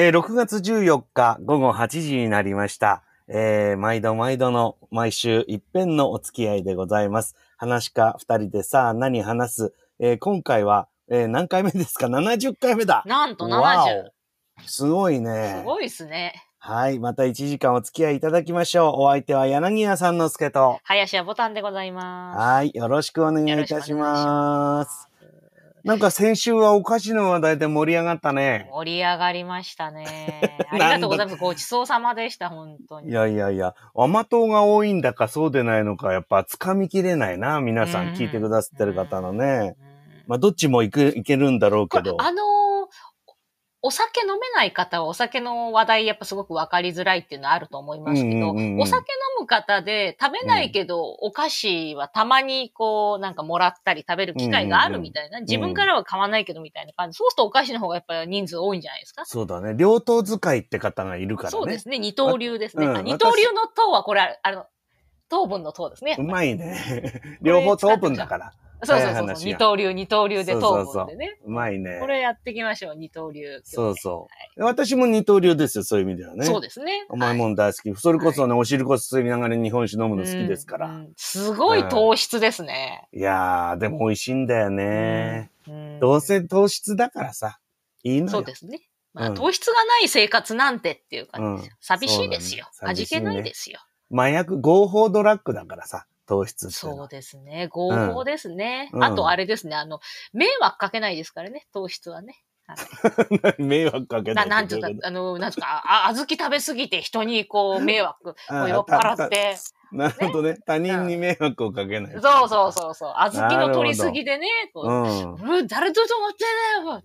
えー、6月14日午後8時になりました。えー、毎度毎度の毎週一遍のお付き合いでございます。話か二人でさあ何話す。えー、今回は、えー、何回目ですか ?70 回目だ。なんと 70! すごいね。すごいですね。はい。また1時間お付き合いいただきましょう。お相手は柳谷さんのすけと。林家ボタンでございます。はい。よろしくお願いいたします。なんか先週はお菓子の話題で盛り上がったね。盛り上がりましたね。ありがとうございます。ごちそうさまでした、本当に。いやいやいや、甘党が多いんだかそうでないのか、やっぱ掴みきれないな、皆さん聞いてくださってる方のね。まあ、どっちもいく行けるんだろうけど。あのーお酒飲めない方はお酒の話題やっぱすごくわかりづらいっていうのはあると思いますけど、うんうんうん、お酒飲む方で食べないけど、お菓子はたまにこうなんかもらったり食べる機会があるみたいな、うんうん自分からは買わないけどみたいな感じ。そうするとお菓子の方がやっぱり人数多いんじゃないですかそうだね。両刀使いって方がいるからね。そうですね。二刀流ですね。うん、二刀流の刀はこれ、あの、糖分の糖ですね。うまいね。両方糖分だから。そうそうそう二刀流、二刀流で糖分でね。うまいね。これやっていきましょう、二刀流。そうそう、はい、私も二刀流ですよ、そういう意味ではね。そうですね。甘いもん大好き。それこそね、お汁こそ吸いながら日本酒飲むの好きですから。すごい糖質ですね。いやー、でも美味しいんだよね。うんどうせ糖質だからさ、いいのよ。そうですね。まあ、糖質がない生活なんてっていうか、ね、寂しいですよ、ね、味気ないですよ。麻薬合法ドラッグだからさ。糖質そうですね。合法ですね。うん、あと、あれですね。あの、迷惑かけないですからね、糖質はね。迷惑かけた。なんとか、あの、なんとか、あ、小豆食べすぎて人にこう、迷惑、こう酔っ払って。なるほどね、ね、他人に迷惑をかけない。そうそうそうそう。小豆の取りすぎでね、こう、うん、誰とと思ってないよ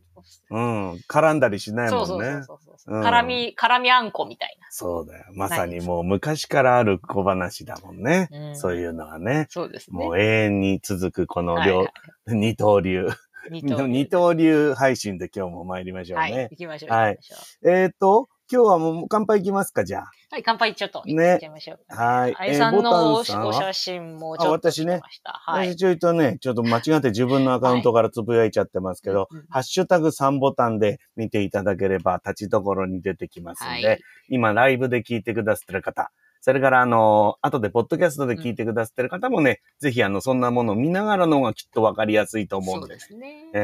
うん。絡んだりしないもんね。そうそうそうそう、うん、絡み、絡みあんこみたいな。そうだよ。まさにもう昔からある小話だもんね。うん、そういうのはね。そうですね。もう永遠に続くこの両、はいはい、二刀流。二刀流配信で今日も参りましょうね。はい、行きましょう。はい。えっ、ー、と、今日はもう乾杯いきますか、じゃあ。はい、乾杯ちょっと。ね。行きましょう。はい。あさんのお写真もちょっと私ね。はい、私ちょいとね、ちょっと間違って自分のアカウントからつぶやいちゃってますけど、はい、ハッシュタグ3ボタンで見ていただければ、立ちどころに出てきますんで、はい、今ライブで聞いてくださってる方、それから、あの、後でポッドキャストで聞いてくださってる方もね、うん、ぜひ、あの、そんなものを見ながらのがきっとわかりやすいと思うんで。ですね。え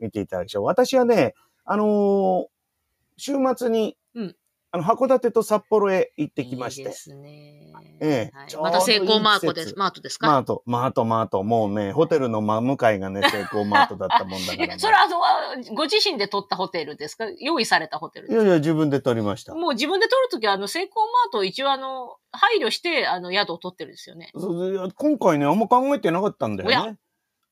えー、見ていただきましょう。私はね、あのー、週末に、うん、あの、函館と札幌へ行ってきまして。いいですね。ええ。はい、また成功マートです。マートですかマート、マート、マート。もうね、ホテルの真向かいがね、成功マートだったもんだから、ね、それは、あの、ご自身で取ったホテルですか用意されたホテルですかいやいや、自分で取りました。もう自分で取るときは、あの、成功マート一応、あの、配慮して、あの、宿を取ってるんですよね。今回ね、あんま考えてなかったんだよね。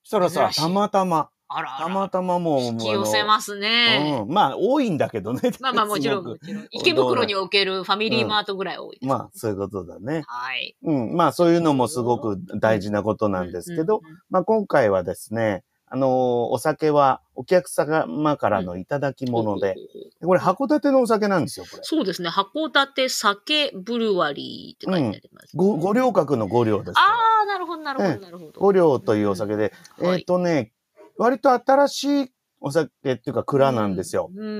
そしたらさ、たまたま、あらあら。たまたまもう。引き寄せますね。うん。まあ、多いんだけどね。まあまあ、もちろん、もちろん。池袋におけるファミリーマートぐらい多い、ねうん、まあ、そういうことだね。はい。うん。まあ、そういうのもすごく大事なことなんですけど、まあ、今回はですね、あの、お酒はお客様からのいただき物で、うん、これ函館のお酒なんですよ、これ。そうですね。函館酒ブルワリーって書いてあります、ね、うん。五稜郭の五稜です。ああ、なるほど、なるほど、なるほど。五稜というお酒で、うん、えっ、ー、とね、割と新しいお酒っていうか蔵なんですよ。うんう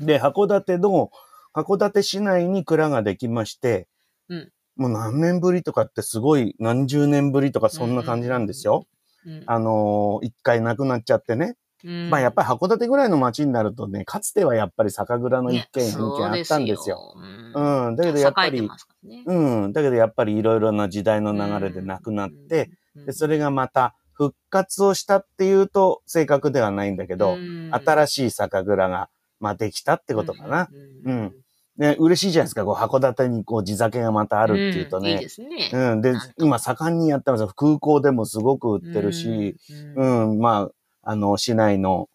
ん、で、函館の、函館市内に蔵ができまして、うん、もう何年ぶりとかってすごい何十年ぶりとかそんな感じなんですよ。あのー、一回なくなっちゃってね。まあやっぱり函館ぐらいの街になるとね、かつてはやっぱり酒蔵の一軒、一二軒あったんですよ。うん。だけどやっぱり、うん。だけどやっぱりいろいろな時代の流れでなくなって、でそれがまた、復活をしたっていうと正確ではないんだけど、うん、新しい酒蔵が、まあ、できたってことかな。うん。ね、嬉しいじゃないですか。こう、函館にこう、地酒がまたあるっていうとね。うん、いいですね。うん。で、今、盛んにやってます。空港でもすごく売ってるし、うん、うん、まあ、あの、市内の、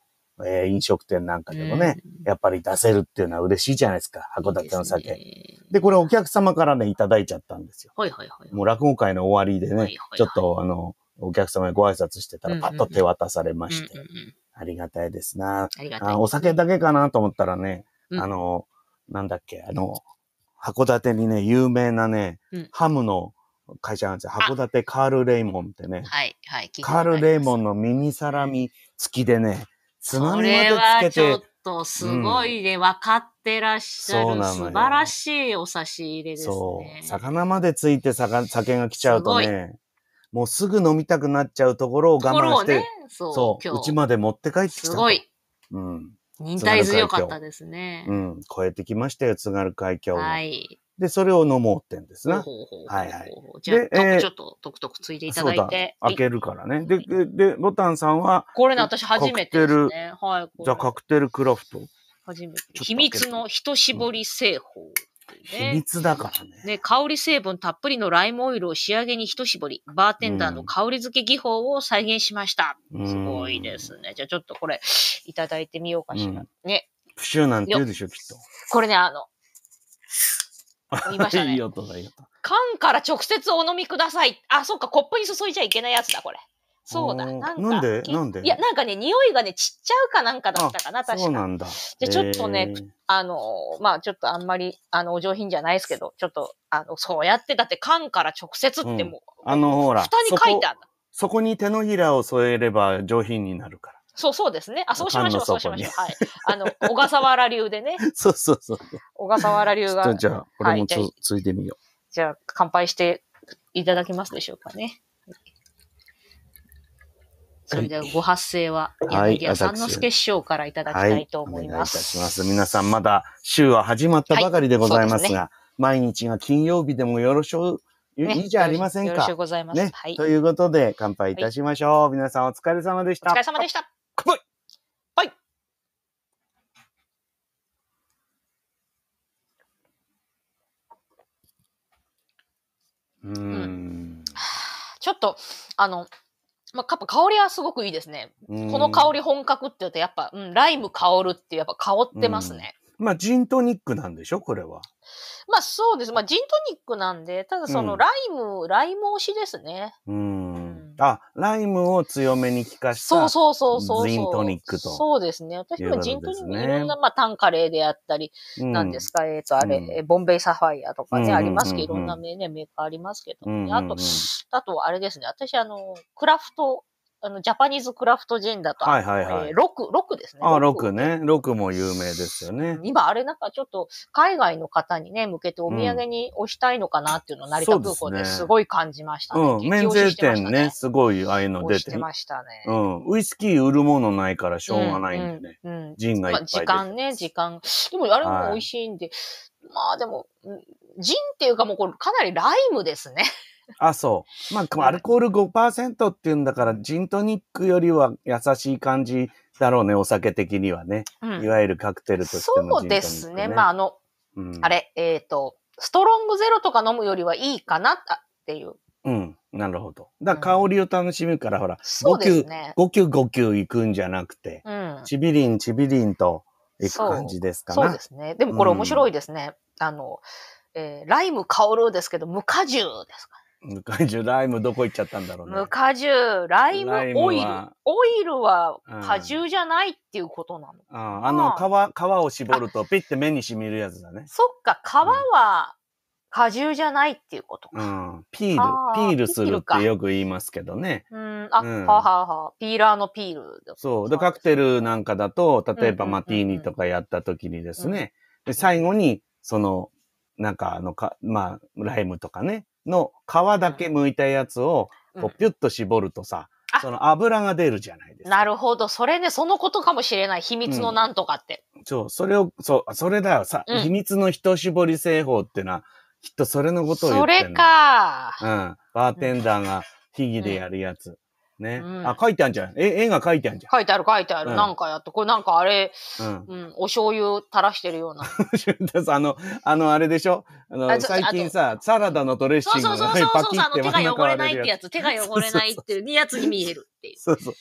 えー、飲食店なんかでもね、やっぱり出せるっていうのは嬉しいじゃないですか。函館の酒。いいで、ね、これお客様からね、いただいちゃったんですよ。はいはいはい。もう落語会の終わりでね、ちょっとあの、お客様にご挨拶してたら、パッと手渡されまして、ありがたいですな。ありがたい、お酒だけかなと思ったらね、あの、なんだっけ、あの、函館にね、有名なね、ハムの会社なんですよ。函館カール・レイモンってね。はい、はい。カール・レイモンのミニサラミ付きでね、つまみまでつけて。と、すごいね、うん、分かってらっしゃる、素晴らしいお差し入れですね。そう。魚までついて酒が来ちゃうとね、もうすぐ飲みたくなっちゃうところを我慢して、ね、そうう、ちまで持って帰ってきた。すごい。うん。忍耐強かったですね。うん。超えてきましたよ、津軽海峡はい。で、それを飲もうってんですな。ほうほうはいはい。じゃあ、えー、ちょっと、とくとくついでいただいて。開けるからね。で、で、ボタンさんは。これね、私初めてですね。はい。じゃあ、カクテルクラフト。初めて。秘密の人絞り製法。うんね。秘密だからね。ね、香り成分たっぷりのライムオイルを仕上げに一絞り、バーテンダーの香り付け技法を再現しました。うん、すごいですね。じゃあちょっとこれ、いただいてみようかしら。うん、ね。プシューなんて言うでしょ、きっと。これね、あの、見 ましたね。いい音だ、いい音。缶から直接お飲みください。あ、そっか、コップに注いじゃいけないやつだ、これ。そうだ。なんなんでなんでいや、なんかね、匂いがね、ちっちゃうかなんかだったかな、確かそうなんだ。じゃちょっとね、あの、まあ、ちょっとあんまり、あの、お上品じゃないですけど、ちょっと、あの、そうやって、だって缶から直接ってもう、あの、ほら、蓋に書いてあるそこに手のひらを添えれば上品になるから。そう、そうですね。あ、そうしましょう、そうしましょう。はい。あの、小笠原流でね。そうそうそう。小笠原流が。じゃあ、俺もつ、ついてみよう。じゃあ、乾杯していただけますでしょうかね。それではご発声は、柳家三之助師匠からいただきたいと思います。はい、お願いいたします。皆さんまだ週は始まったばかりでございますが、はいすね、毎日が金曜日でもよろしょいいじゃありませんか。よろしゅうございます。ね、はい。ということで、乾杯いたしましょう。皆さんお疲れ様でした。お疲れ様でした。乾杯うん、ちょっと、あの、まあ、やっぱ香りはすごくいいですね。この香り本格って言うと、やっぱ、うん、ライム香るってやっぱ香ってますね。まあ、ジントニックなんでしょこれは。まあ、そうです。まあ、ジントニックなんで、ただその、ライム、うん、ライム推しですね。うん。あ、ライムを強めに効かした。そうそうそうそう。ジントニックと。そうですね。私もジントニック、いろんな、まあ、タンカレーであったり、なんですか、えっと、あれ、ボンベイサファイアとかね、ありますけど、いろんなね、メーカーありますけど、あと、あと、あれですね、私、あの、クラフトあの、ジャパニーズクラフトジェンダーと、はいはいはい。えー、ですね。あ、六ね。六も有名ですよね。今、あれなんかちょっと、海外の方にね、向けてお土産に押したいのかなっていうのを成田空港ですごい感じましたね。うん、ね免税店ね、すごいああいうの出て。てましたね。うん。ウイスキー売るものないからしょうがないんでね。うん、うん、ジンがいっぱい時間ね、時間。でも、あれも美味しいんで、はい、まあでも、ジンっていうかもうこれかなりライムですね。あ、そう。まあ、アルコール5%っていうんだから、ジントニックよりは優しい感じだろうね、お酒的にはね。うん、いわゆるカクテルとしてね、そうですね。まあ、あの、うん、あれ、えっ、ー、と、ストロングゼロとか飲むよりはいいかなっていう。うん、なるほど。だから香りを楽しむから、うん、ほら、5級、ね、5級5級いくんじゃなくて、うん、ちびりんちびりんといく感じですかね。そうですね。でもこれ面白いですね。うん、あの、えー、ライム香るですけど、無果汁ですか無果汁、ライムどこ行っちゃったんだろうね。無果ジライムオイル。オイルは果汁じゃないっていうことなの。うん、あの皮、皮を絞るとピッて目にしみるやつだね。そっか、皮は果汁じゃないっていうことか。うん、ピールピールするってよく言いますけどね。うん、あ、うん、はははピーラーのピールそう。で、カクテルなんかだと、例えばマティーニとかやった時にですね、で最後に、その、なんかあのか、まあ、ライムとかね、の皮だけ剥いたやつを、こうピュッと絞るとさ、うん、その油が出るじゃないですか。なるほど。それね、そのことかもしれない。秘密のなんとかって。うん、そう、それを、そう、それだよ。さ、うん、秘密の一絞り製法ってのは、きっとそれのことを言ってるそれか。うん。バーテンダーが秘技でやるやつ。ね。うん、あ、書いてあるじゃん。え、絵が書いてあるじゃん。書いてある、書いてある。うん、なんかやって、これなんかあれ、うん、うん、お醤油垂らしてるような。あの、あの、あれでしょあの最近さ、サラダのドレッシングがそうそうそうそうそう、あ の、手が汚れないってやつ、手が汚れないっていうやつに見えるっていう。そうそう。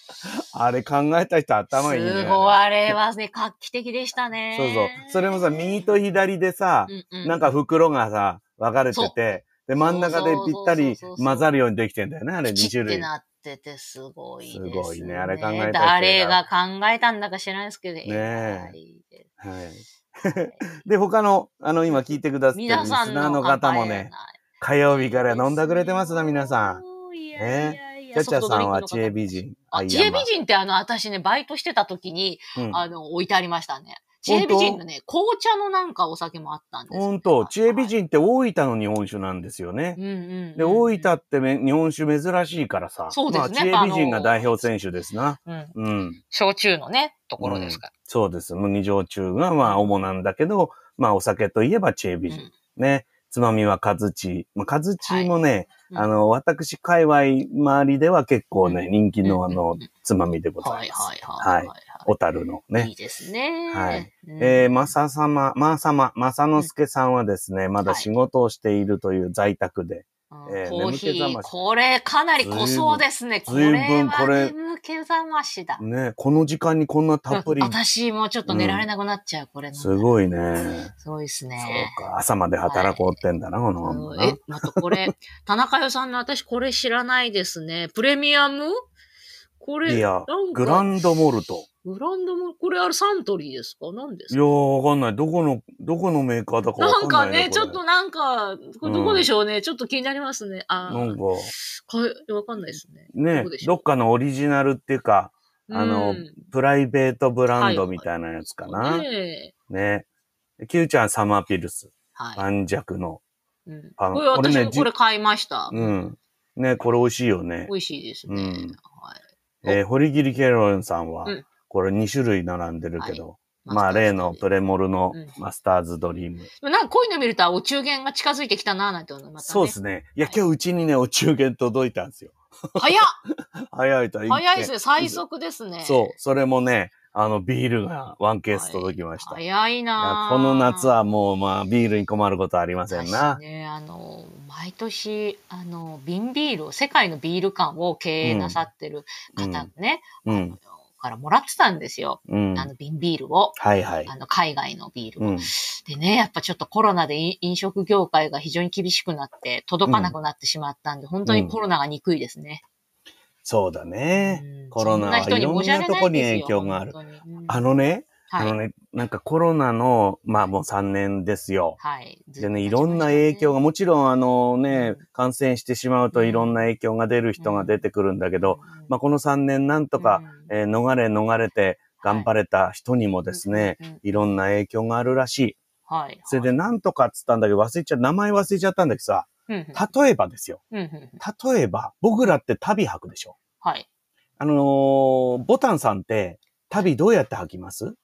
あれ考えた人頭いいね。すごい、あれはね、画期的でしたね。そうそう。それもさ、右と左でさ、うんうん、なんか袋がさ、分かれてて、で、真ん中でぴったり混ざるようにできてんだよね、あれ2種類。ってなっっててすごいですね。すごいね。あれ考えた誰が考えたんだか知らないですけど、ねえ。はい。で、他の、あの、今聞いてくださってるリスナーの方もね、火曜日から飲んだくれてますな、皆さん。いえ。いやいや。ちゃちゃさんは知恵美人。あ、知恵美人ってあの、私ね、バイトしてた時に、うん、あの、置いてありましたね。知恵美人のね、紅茶のなんかお酒もあったんですよ、ね。本当知恵美人って大分の日本酒なんですよね。で、大分って日本酒珍しいからさ。そうですね。知恵美人が代表選手ですな。うん。うん。焼酎のね、ところですから。うん、そうです。麦焼酎がまあ主なんだけど、まあお酒といえば知恵美人。うん、ね。つまみはカズチ。まあ、カズチもね、はい、あの、私、界隈周りでは結構ね、人気のあの、つまみでございます。はい、はい。はい小樽のね。いいですね。はい。うん、えー、まささま、まさま、まさのすけさんはですね、まだ仕事をしているという在宅で。はいえー、コーヒー、これかなり濃そうですね。ずこれんこれ眠気覚ましだ。ね、この時間にこんなたっぷり。私もちょっと寝られなくなっちゃう、うん、これ。すごいね。そうですね。そうか、朝まで働こうってんだな、はい、この。え、またこれ、田中代さんの私これ知らないですね。プレミアムこれ、いや、グランドモルト。ブランドも、これあれサントリーですか何ですいやー、わかんない。どこの、どこのメーカーだかわなんかなね、ちょっとなんか、これどこでしょうね、ちょっと気になりますね。あなんか、かわかんないですね。ねどどっかのオリジナルっていうか、あのうんプライベートブランドみたいなやつかな。ねえね。キューちゃんサマーピルス。は盤石の。うんあのこれ私もこれ買いました。うん。ね、これ美味しいよね美。味しいですね。うんはい。えー、堀切ケロンさんは、うんこれ2種類並んでるけど、はい、まあ例のプレモルのマスターズドリーム。うん、なんかこういうの見ると、お中元が近づいてきたなぁなんて思います、ね、そうですね。いや、今日うちにね、お中元届いたんですよ。早っ 早いと早いですね。最速ですね。そう。それもね、あの、ビールがワンケース届きました。はい、早いなこの夏はもう、まあ、ビールに困ることはありませんな。ね、あの、毎年、あの、瓶ビールを、世界のビール館を経営なさってる方ね、うん、うんからもらってたんですよ。うん、あの瓶ビールを。はいはい。あの海外のビールを、うん、でね、やっぱちょっとコロナで飲食業界が非常に厳しくなって届かなくなってしまったんで、うん、本当にコロナが憎いですね。そうだね。コロナはいろんなとこに影響がある。あのね、はい、あのね、なんかコロナの、まあもう3年ですよ。はい。でね、いろんな影響が、もちろんあのね、感染してしまうといろんな影響が出る人が出てくるんだけど、うんまあ、この3年なんとか、うん、えー、逃れ逃れて頑張れた人にもですね、はい、いろんな影響があるらしい。はい、それでなんとかっつったんだけど、忘れちゃ、名前忘れちゃったんだけどさ、例えばですよ。うん、例えば、僕らって旅履くでしょ。はい。あのー、ボタンさんって旅どうやって履きます立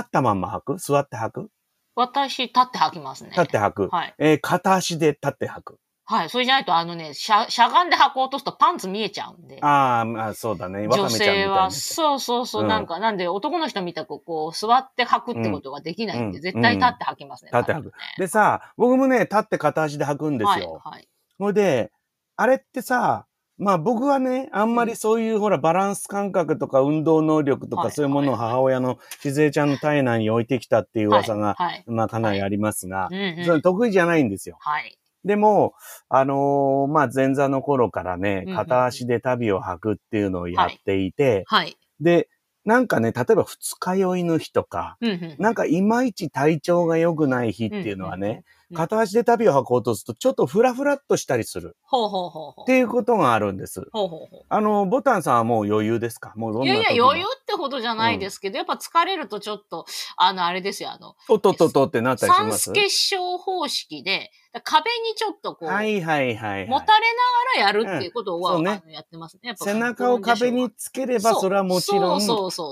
ったまんま履く座って履く私、立って履きますね。立って履く。はい。えー、片足で立って履く。はい。それじゃないと、あのね、しゃ、しゃがんで履こうとするとパンツ見えちゃうんで。ああ、まあ、そうだね。女性は、そうそうそう、うん、なんか、なんで男の人みたく、こう、座って履くってことができないんで、うん、絶対立って履きますね。立って履く、ね、でさ、僕もね、立って片足で履くんですよ。はい。はい、で、あれってさ、まあ僕はね、あんまりそういう、ほら、バランス感覚とか運動能力とかそういうものを母親のしずえちゃんの体内に置いてきたっていう噂が、まあかなりありますが、それ得意じゃないんですよ。はい。でも、あのー、まあ、前座の頃からね、片足で旅を履くっていうのをやっていて、はい、はい、で、なんかね、例えば二日酔いの日とか、うんうん、なんかいまいち体調が良くない日っていうのはね、うんうん片足で旅を履こうとすると、ちょっとフラフラっとしたりする。ほうほうほうっていうことがあるんです。ほうほうほうあの、ボタンさんはもう余裕ですかもうどんないやいや、余裕ってほどじゃないですけど、うん、やっぱ疲れるとちょっと、あの、あれですよ、あの、おっとっとっとってなったりします三結晶方式で、壁にちょっとこう、はいはいはい、はい、もたれながらやるっていうことを、うんね、やってますね。背中を壁につければ、それはもちろん、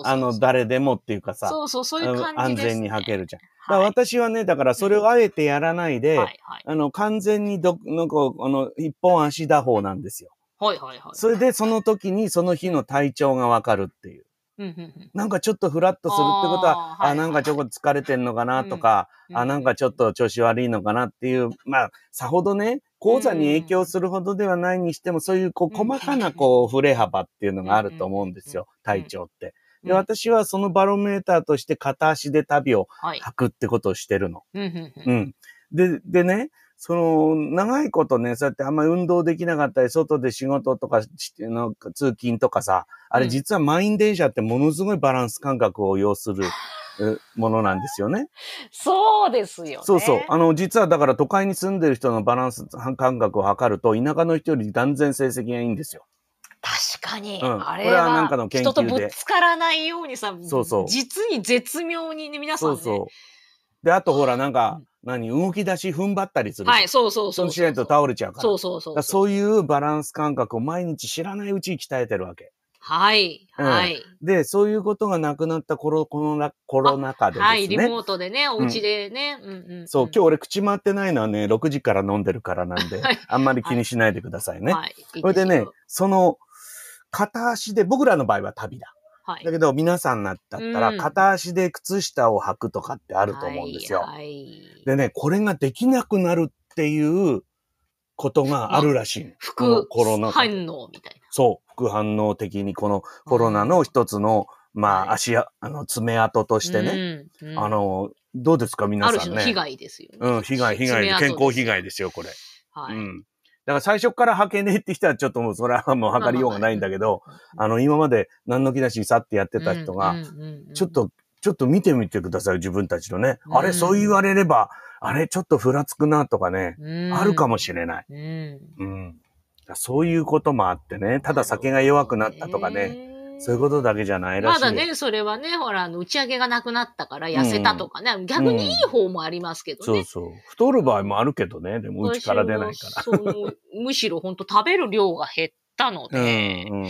あの、誰でもっていうかさ、そうそう、そういう感じで、ね、安全に履けるじゃん。はい、私はね、だからそれをあえてやらないで、はいはい、あの、完全にど、なんか、あの、一本足打法なんですよ。はいはいはい。それでその時にその日の体調がわかるっていう。なんかちょっとフラッとするってことは、あ、なんかちょっと疲れてんのかなとか、あ、なんかちょっと調子悪いのかなっていう、まあ、さほどね、講座に影響するほどではないにしても、そういうこう細かなこう、触れ幅っていうのがあると思うんですよ、体調って。で、私はそのバロメーターとして片足で旅を履くってことをしてるの。はい、うん。で、でね、その、長いことね、そうやってあんまり運動できなかったり、外で仕事とか、の通勤とかさ、あれ実は満員電車ってものすごいバランス感覚を要する。ものなんですよね。そうですよ、ね、そうそう。あの、実はだから都会に住んでる人のバランス感覚を測ると、田舎の人より断然成績がいいんですよ。かに、うん、あれはなんかの研究で人とぶつからないようにさそうそう実に絶妙にね皆さん、ね、そうそうであとほらなんか、何動き出し踏ん張ったりする。はい、そうそうそうそう。しないと倒れちゃうから。そうそうそう。そういうバランス感覚を毎日知らないうちに鍛えてるわけ。はい。うん、はい。で、そういうことがなくなったコロコロナコロナ禍でですね。はい、リモートでね、お家でね。うん、うん、うん、そう、今日俺口回ってないのはね、6時から飲んでるからなんで、あんまり気にしないでくださいね。はい。それでね、その、片足で、僕らの場合は旅だ。はい、だけど皆さんだったら片足で靴下を履くとかってあると思うんですよ。うんはいはい、でね、これができなくなるっていうことがあるらしい。副反応みたいな。そう。副反応的にこのコロナの一つの、まあ足や、あの爪痕としてね、うん、あの、どうですか皆さんね。ある種の被害ですよね。うん、被害、被害、健康被害ですよ、これ。はい。うんだから最初から履けねえって人はちょっともうそれはもう測りようがないんだけど、あの、今まで何の気なしにさってやってた人が、ちょっと、ちょっと見てみてください、自分たちのね。あれ、そう言われれば、あれ、ちょっとふらつくなとかね、あるかもしれない。うん。そういうこともあってね、ただ酒が弱くなったとかねそういうことだけじゃないらしい。まだね、それはね、ほら、あの打ち上げがなくなったから痩せたとかね、うん、逆にいい方もありますけどね、うん、そうそう。太る場合もあるけどね、でもうちから出ないから。むしろ本当食べる量が減ったので、うん、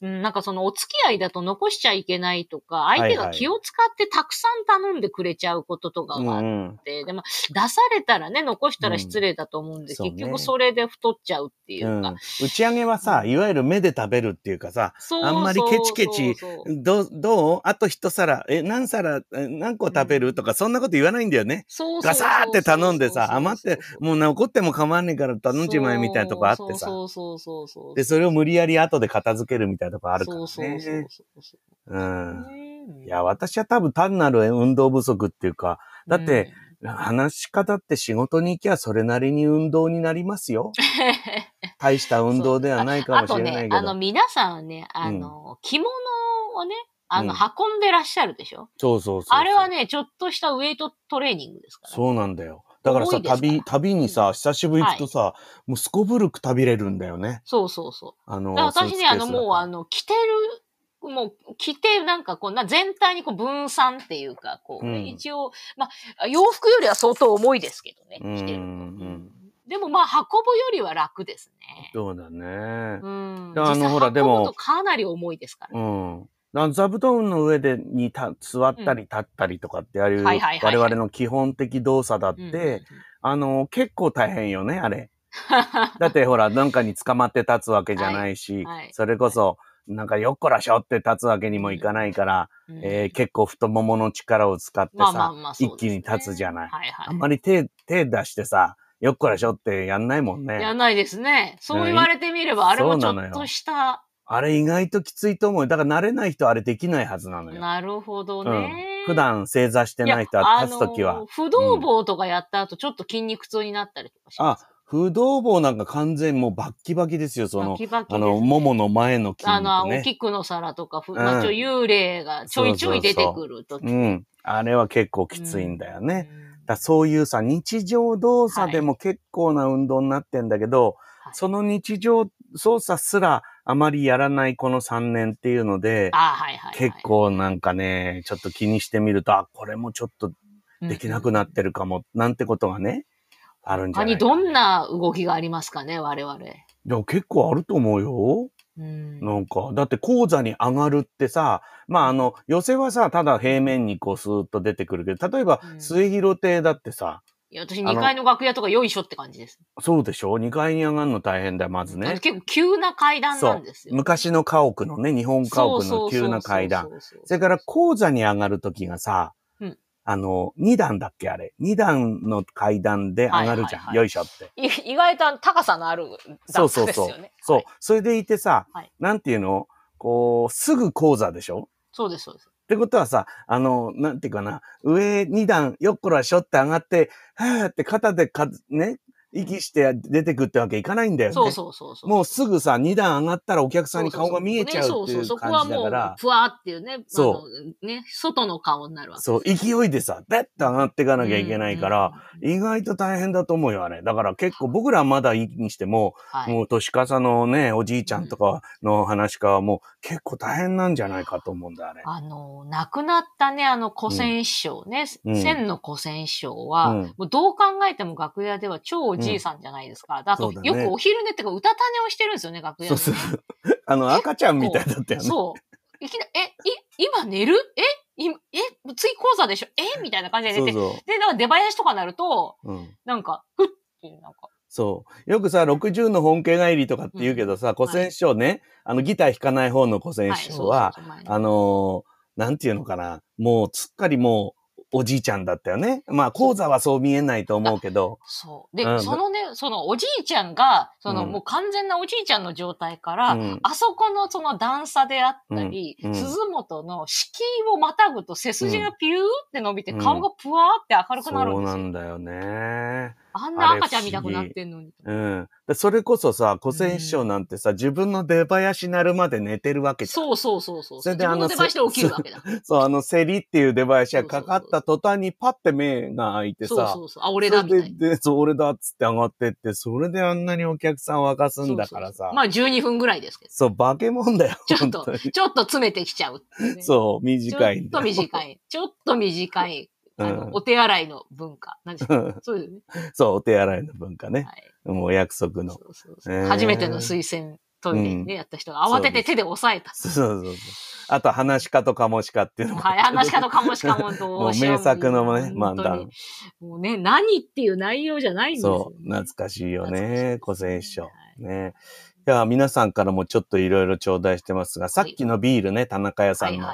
なんかそのお付き合いだと残しちゃいけないとか、相手が気を使ってたくさん頼んでくれちゃうこととかがあって、でも出されたらね、残したら失礼だと思うんで、結局それで太っちゃうっていうか、うん、打ち上げはさ、いわゆる目で食べるっていうかさ、あんまりケチケチ、どう、どうあと一皿、え、何皿、何個食べる、とか、そんなこと言わないんだよね。そうガサーって頼んでさ、余って、もう残っても構わねえから頼んじまえみたいなとこあってさ。そうそうそうそう。で、それを無理やり後で片付けるみたいな。なとこあるからね。そうそうそうそう。うん。いや、私は多分単なる運動不足っていうか、だって、話し方って仕事に行きゃそれなりに運動になりますよ。大した運動ではないかもしれないけど。ああとね、あの皆さんね、あの、うん、着物をね、あの、運んでらっしゃるでしょ、うそうそうそうあれはね、ちょっとしたウェイトトレーニングですから、ね、そうなんだよ。だからさ、旅、旅にさ、久しぶり行くとさ、はい、もうすこぶるく旅れるんだよね。そうそうそう。あの、私ね、あの、もう、あの、着てる、もう、着て、なんかこう、な全体にこう分散っていうか、こう、うん、一応、まあ、洋服よりは相当重いですけどね、着てる。うん、でもまあ、運ぶよりは楽ですね。そうだね。うん。あの、ほら、でも。かなり重いですから、ね。うん。な座布団の上でにた座ったり立ったりとかってある、うん、はいはい、我々の基本的動作だって、うんうんうん、あの、結構大変よね、あれ。だってほら、なんかに捕まって立つわけじゃないし、はいはい、それこそ、なんかよっこらしょって立つわけにもいかないから、うん、えー、結構太ももの力を使ってさ、一気に立つじゃない。はいはい、あんまり手、手出してさ、よっこらしょってやんないもんね。やんないですね。そう言われてみれば、あれもちょっとしたあれ意外ときついと思う。だから慣れない人あれできないはずなのよ。なるほどね。うん、普段正座してない人は立つときは、あ不動棒とかやった後、ちょっと筋肉痛になったりとかします、あ、不動棒なんか完全もうバッキバキですよ、その、バキバキね、あの、ももの前の筋肉、ね。あの、大きくの皿とか、うん、まあ、幽霊がちょいちょい出てくるとうん。あれは結構きついんだよね。うん、だそういうさ、日常動作でも結構な運動になってんだけど、はい、その日常操作すらあまりやらないこの3年っていうので、はいはいはい、結構なんかね、ちょっと気にしてみると、あ、これもちょっとできなくなってるかも、なんてことがね、あるんじゃない他にどんな動きがありますかね、我々。いや、結構あると思うよ。うん、なんか、だって講座に上がるってさ、まああの、寄せはさ、ただ平面にこうスーッと出てくるけど、例えば末広亭だってさ、ういや、私2階の楽屋とかよいしょって感じです。そうでしょ ?2 階に上がるの大変だよ、まずね。結構急な階段なんですよ。昔の家屋のね、日本家屋の急な階段。それから講座に上がるときがさ、あの、二段だっけあれ。二段の階段で上がるじゃん。よいしょって。意外と高さのある段ですよね。そうそうそう。そう。それでいてさ、なんていうのこう、すぐ講座でしょそうです、そうです。ってことはさ、あの、なんていうかな、上2段、よっこらしょって上がって、はーって肩でか、ね、息して出てくってわけいかないんだよね。そうそうそうそう。もうすぐさ、二段上がったらお客さんに顔が見えちゃうっていう感じだから。ふわっていうね。そう。ね、外の顔になるわけ。そう、勢いでさ、べって上がっていかなきゃいけないから、うんうん、意外と大変だと思うよ、あれ。だから結構僕らまだいいにしても、はい、もう年笠のね、おじいちゃんとかの話かはもう結構大変なんじゃないかと思うんだ、あれ。あの、亡くなったね、あの古戦師匠ね、うん、千の古戦師匠は、もうどう考えても楽屋では超おじいじいさんじゃないですか。うん、あと、よくお昼寝ってか、うたた寝をしてるんですよね、楽屋で、ね、そうそう。あの、赤ちゃんみたいだったよね。そう。いきな、え、い、今寝るえいえ、次講座でしょえみたいな感じで寝て。そうそうで、なんか出囃子とかなると、うん、なんか、ふってなんか。そう。よくさ、60の本家帰りとかって言うけどさ、うん、古戦師匠ね、はい、あの、ギター弾かない方の古戦師匠は、あのー、なんていうのかな、もう、すっかりもう、おじいちゃんだったよね。まあ、講座はそう見えないと思うけど。そう。で、うん、そのね、そのおじいちゃんが、その、もう完全なおじいちゃんの状態から、うん、あそこのその段差であったり、鈴本の敷居をまたぐと背筋がピューって伸びて、顔がぷわーって明るくなるんですよ。そうなんだよね。あんな赤ちゃん見たくなってんのに。うん。それこそさ、古戦師匠なんてさ、自分の出囃子なるまで寝てるわけじゃん。そうそうそうそう。それであの、出囃子で起きるわけだ。そう、あの、セリっていう出囃子がかかった途端にパッて目が開いてさ。そうそうそう。あ、俺だみたいな。で、そう、俺だっつって上がってって、それであんなにお客さん沸かすんだからさ。まあ12分ぐらいですけど。そう、化け物だよ。ちょっと、ちょっと詰めてきちゃう、そう、短い。ちょっと短い。ちょっと短い。お手洗いの文化。何でそうですね。そう、お手洗いの文化ね。はい、もう約束の。初めての推薦トイレにね、やった人が慌てて手で押さえた。そうそうそう。あと、話し家とカモシカっていうのも。はい、話し家とカモシカもどうしよう。名作のね、漫談。もうね、何っていう内容じゃないんですよ、ね、そう、懐かしいよね、古戦師匠。はい、ね。いや、皆さんからもちょっといろいろ頂戴してますが、さっきのビールね、田中屋さんの。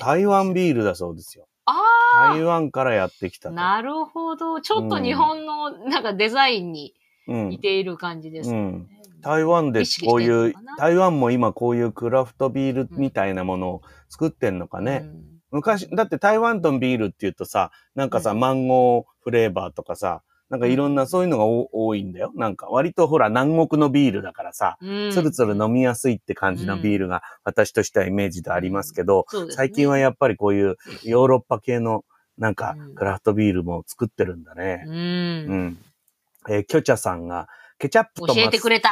台湾ビールだそうですよ。ああ台湾からやってきた。なるほど。ちょっと日本のなんかデザインに似ている感じですね。うんうん、台湾でこういう、台湾も今こういうクラフトビールみたいなものを作ってんのかね。うん、昔、だって台湾とビールって言うとさ、なんかさ、マンゴーフレーバーとかさ、なんかいろんなそういうのが多いんだよ。なんか割とほら南国のビールだからさ、つるつる飲みやすいって感じのビールが私としてはイメージでありますけど、うんね、最近はやっぱりこういうヨーロッパ系のなんかクラフトビールも作ってるんだね。うん。うん、えー、キョチャさんがケチャップと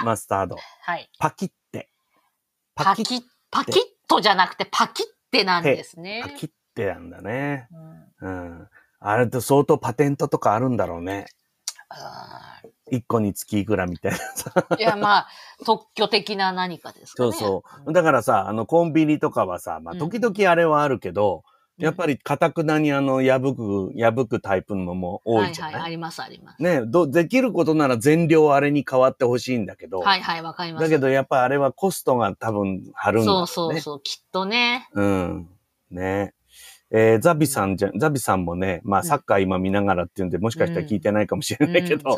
マスタード。はい。パキって。パキッパキッとじゃなくてパキってなんですね。パキってなんだね。うん、うんあれって相当パテントとかあるんだろうね。一個につきいくらみたいな。さ。いや、まあ、特許的な何かですかね。そうそう。だからさ、あの、コンビニとかはさ、まあ、時々あれはあるけど、うん、やっぱり、かたくなにあの、破く、破くタイプのも多いじゃないはいはい、あります、あります。ねど、できることなら全量あれに変わってほしいんだけど。はいはい、わかります。だけど、やっぱあれはコストが多分、張るんだ、ね、そうそうそう、きっとね。うん。ね。えー、ザビさんじゃ、ザビさんもね、まあサッカー今見ながらっていうんで、もしかしたら聞いてないかもしれないけど、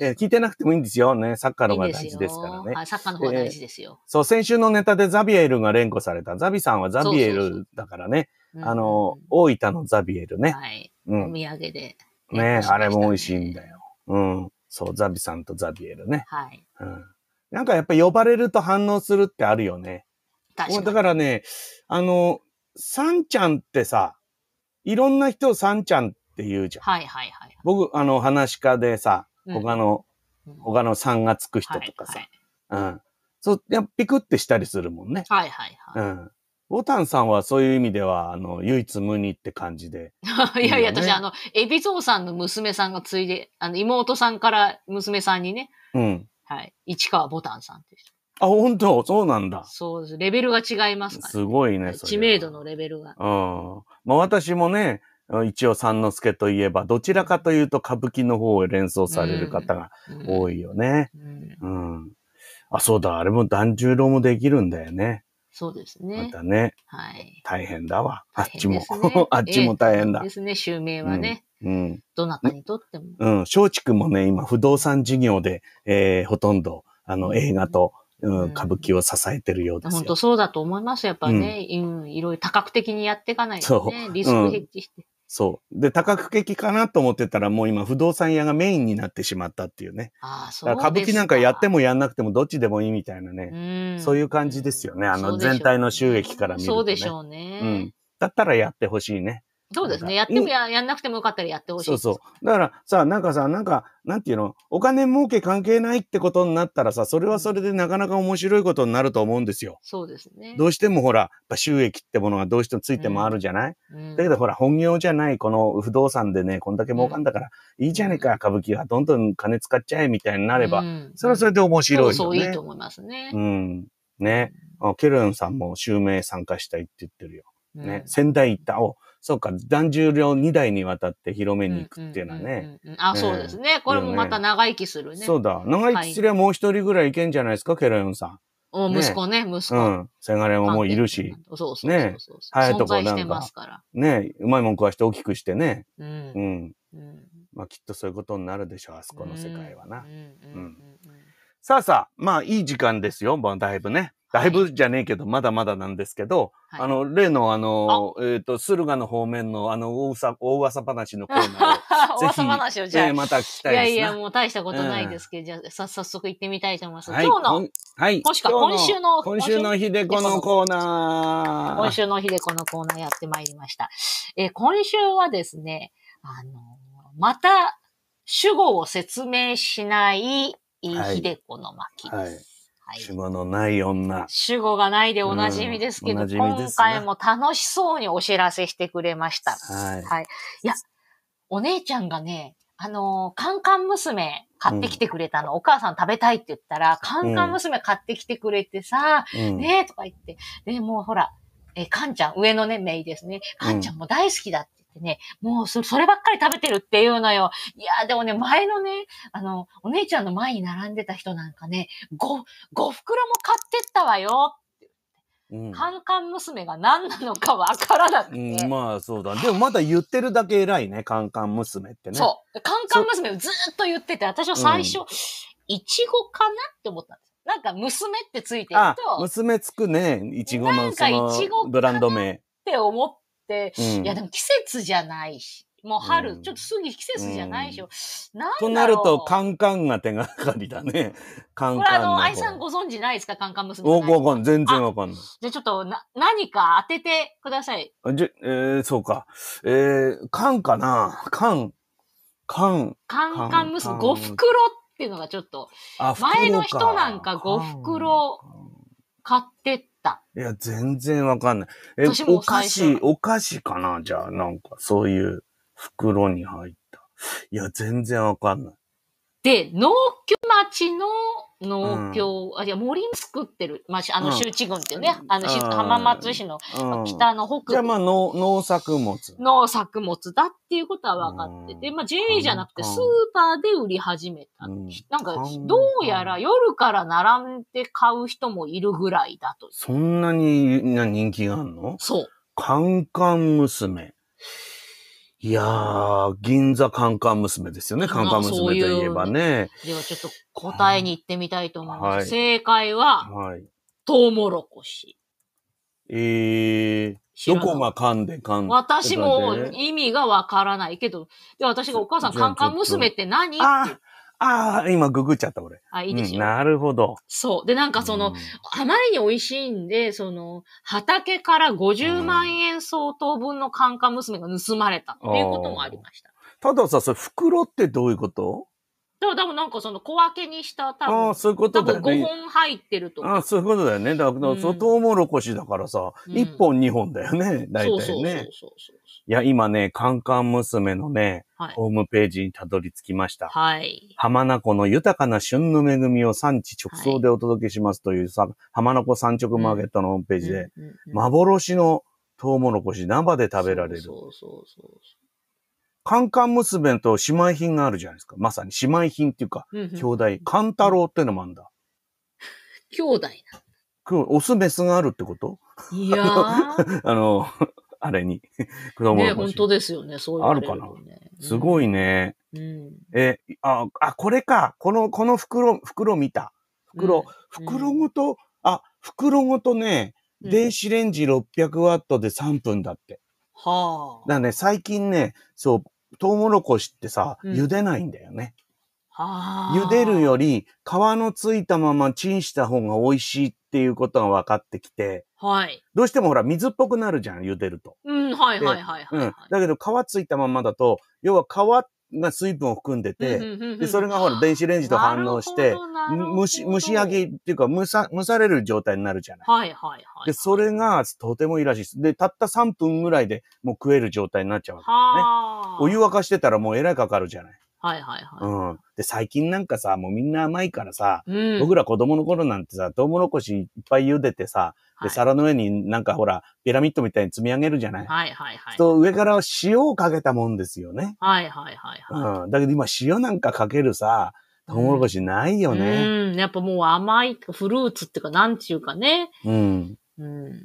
聞いてなくてもいいんですよね。サッカーの方が大事ですからね。いいサッカーの方が大事ですよ、えー、そう、先週のネタでザビエルが連呼された。ザビさんはザビエルだからね。あの、大分のザビエルね。はい。うん、お土産でね。ねあれも美味しいんだよ。うん。そう、ザビさんとザビエルね。はい。うん。なんかやっぱ呼ばれると反応するってあるよね。確かに。だからね、あの、サンちゃんってさ、いろんな人をサンちゃんって言うじゃん。はいはいはい。僕、あの、話家でさ、他の、うん、他のさんがつく人とかさ、はいはい、うん。そう、やピクってしたりするもんね。はいはいはい。うん。ボタンさんはそういう意味では、あの、唯一無二って感じで。いやいや、ね、私、あの、海老蔵さんの娘さんがついで、あの、妹さんから娘さんにね、うん。はい。市川ボタンさんってあ、本当そうなんだ。そうです。レベルが違いますから、ね、すごいね、知名度のレベルが。うん。まあ私もね、一応三之助といえば、どちらかというと歌舞伎の方を連想される方が多いよね。うん。うん、うん、あ、そうだ、あれも團十郎もできるんだよね。そうですね。またね。はい。大変だわ。あっちも。あっちも大変だ。えー、ですね、襲名はね。うん。うん、どなたにとっても。うん。松竹もね、今、不動産事業で、えー、ほとんど、あの、映画と、うんうん、歌舞伎を支えてるようですよ。本当そうだと思います。やっぱね、うん、いろいろ多角的にやっていかないとね、リスクヘッジして。そう。で、多角的かなと思ってたら、もう今、不動産屋がメインになってしまったっていうね。ああ、そう歌舞伎なんかやってもやんなくても、どっちでもいいみたいなね。うん、そういう感じですよね。あの、全体の収益から見ると、ね、そうでしょうね。うん。だったらやってほしいね。そうですね。やってもややんなくてもよかったらやってほしい。そうそう。だからさ、なんかさ、なんか、なんていうの、お金儲け関係ないってことになったらさ、それはそれでなかなか面白いことになると思うんですよ。そうですね。どうしてもほら、収益ってものがどうしてもついて回るじゃない、うん、だけどほら、本業じゃない、この不動産でね、こんだけ儲かんだから、うん、いいじゃねえか、歌舞伎は。どんどん金使っちゃえ、みたいになれば、うん、それはそれで面白いよ、ね。そう、いいと思いますね。うん。ね。ケルンさんも襲名参加したいって言ってるよ。ね、仙台行った。お、そうか、男十両2代にわたって広めに行くっていうのはね。あ、そうですね。これもまた長生きするね。そうだ。長生きすればもう一人ぐらいいけんじゃないですか、ケロヨンさん。お息子ね、息子。うん。せがれももういるし。そうそうね早いとこなんか。ねうまいもん食わして大きくしてね。うん。うん。まあきっとそういうことになるでしょう、あそこの世界はな。うん。さあさあ、まあいい時間ですよ、だいぶね。だいぶじゃねえけど、まだまだなんですけど、はい、あの、例のあの、あえっ、ー、と、駿河の方面のあの、大噂、大噂話のコーナー 大噂話をじゃあ、えー、また聞きたいです、ね、いやいや、もう大したことないですけど、じゃあ、早速行ってみたいと思います。はい、今日の、はい。もしか、今週の、今週のひでこのコーナー。今週のひでこのコーナーやってまいりました。えー、今週はですね、あの、また、主語を説明しない、ひでこの巻です。はいはい、主語のない女。主語がないでおなじみですけど、うんね、今回も楽しそうにお知らせしてくれました。はい。はい。いや、お姉ちゃんがね、あのー、カンカン娘買ってきてくれたの、うん、お母さん食べたいって言ったら、カンカン娘買ってきてくれてさ、うん、ねえとか言って、で、もうほら、えー、カンちゃん、上のね、メイですね。カンちゃんも大好きだってってね、もうそればっかり食べてるっていうのよ。いや、でもね、前のね、あの、お姉ちゃんの前に並んでた人なんかね、5、五袋も買ってったわようん、カンカン娘が何なのかわからなくて、うん、まあそうだ。でもまだ言ってるだけ偉いね、カンカン娘ってね。そう。カンカン娘をずっと言ってて、私は最初、いちごかなって思ったんです。なんか娘ってついてると。娘つくね、いちごのそのブランド名。って思っ、うん、いやでも季節じゃないし、もう春、うん、ちょっと過ぎ季節じゃないでしょ。うん、なんとなると、カンカンが手がかりだね。カンカン。これあの、愛さんご存知ないですかカンカン娘。わかん全然わかんない。じゃあちょっと、な、何か当ててください。じゃ、えー、そうか。えー、カンかなカン。カン。カンカン娘。五袋っていうのがちょっと、前の人なんか五袋買って。いや、全然わかんない。え、お菓子、お菓子かなじゃあ、なんか、そういう袋に入った。いや、全然わかんない。で、農協町の農協、うん、あ、いや、森作ってる。まあ、あの、周知郡っていうね、うん、あの、浜松市の北の北部。じゃあ、まあ、農、農作物。農作物だっていうことは分かってて、まあ、JA じゃなくてスーパーで売り始めた。うん、なんか、どうやら夜から並んで買う人もいるぐらいだと。そんなに人気があるのそう。カンカン娘。いやー、銀座カンカン娘ですよね。カンカン娘といえばね。ううではちょっと答えに行ってみたいと思います。はい、正解は、はい、トウモロコシ。えー、どこが噛んで噛んで。私も意味がわからないけど、で私がお母さんカンカン娘って何ああ、今ググっちゃった、俺。あ、いいでしょ、うん、なるほど。そう。で、なんかその、うん、あまりに美味しいんで、その、畑から50万円相当分のカンカ娘が盗まれたっていうこともありました。たださ、それ袋ってどういうことだからなんかその小分けにした多分あそういうことだよ、ね、5本入ってるとあそういうことだよね。だから、そうトウモロコシだからさ、うん、1本2本だよね。大体ね。そそそううういや、今ね、カンカン娘のね、はい、ホームページにたどり着きました。はい。浜名湖の豊かな旬の恵みを産地直送でお届けしますというさ、はい、浜名湖産直マーケットのホームページで、幻のトウモロコシ生で食べられる。そうそうそうそうカンカン娘と姉妹品があるじゃないですか。まさに姉妹品っていうか、兄弟。カンタロウってのもあんだ。兄弟な。オスメスがあるってこといや あの、あれに。果物ね、本当ですよね。そういう、ね、あるかな、すごいね。うん、え、あ、あ、これか。この、この袋、袋見た。袋、うん、袋ごと、あ、袋ごとね、電子レンジ600ワットで3分だって。はあ。だね、最近ね、そう、トウモロコシってさ、茹でないんだよね。茹でるより、皮のついたままチンした方が美味しいっていうことが分かってきて、はい。どうしてもほら、水っぽくなるじゃん、茹でると。うん、はいはいはい、はい、うん。だけど、皮ついたままだと、要は皮っが水分を含んでて、で、それがほら、電子レンジと反応して、蒸し、蒸し焼きっていうか、蒸さ、蒸される状態になるじゃない。はいはいはい。で、それがとてもいいらしいです。で、たった3分ぐらいでもう食える状態になっちゃうわけね。お湯沸かしてたらもうえらいかかるじゃない。はいはいはい。うん。で、最近なんかさ、もうみんな甘いからさ、うん、僕ら子供の頃なんてさ、トウモロコシいっぱい茹でてさ、で、皿の上になんかほら、ピラミッドみたいに積み上げるじゃない。はいはいはい。と、上から塩をかけたもんですよね。はいはいはい、はい。うん。だけど今塩なんかかけるさ、トウモロコシないよね。うん、やっぱもう甘い、フルーツっていうか、なんちゅうかね。うん。うん。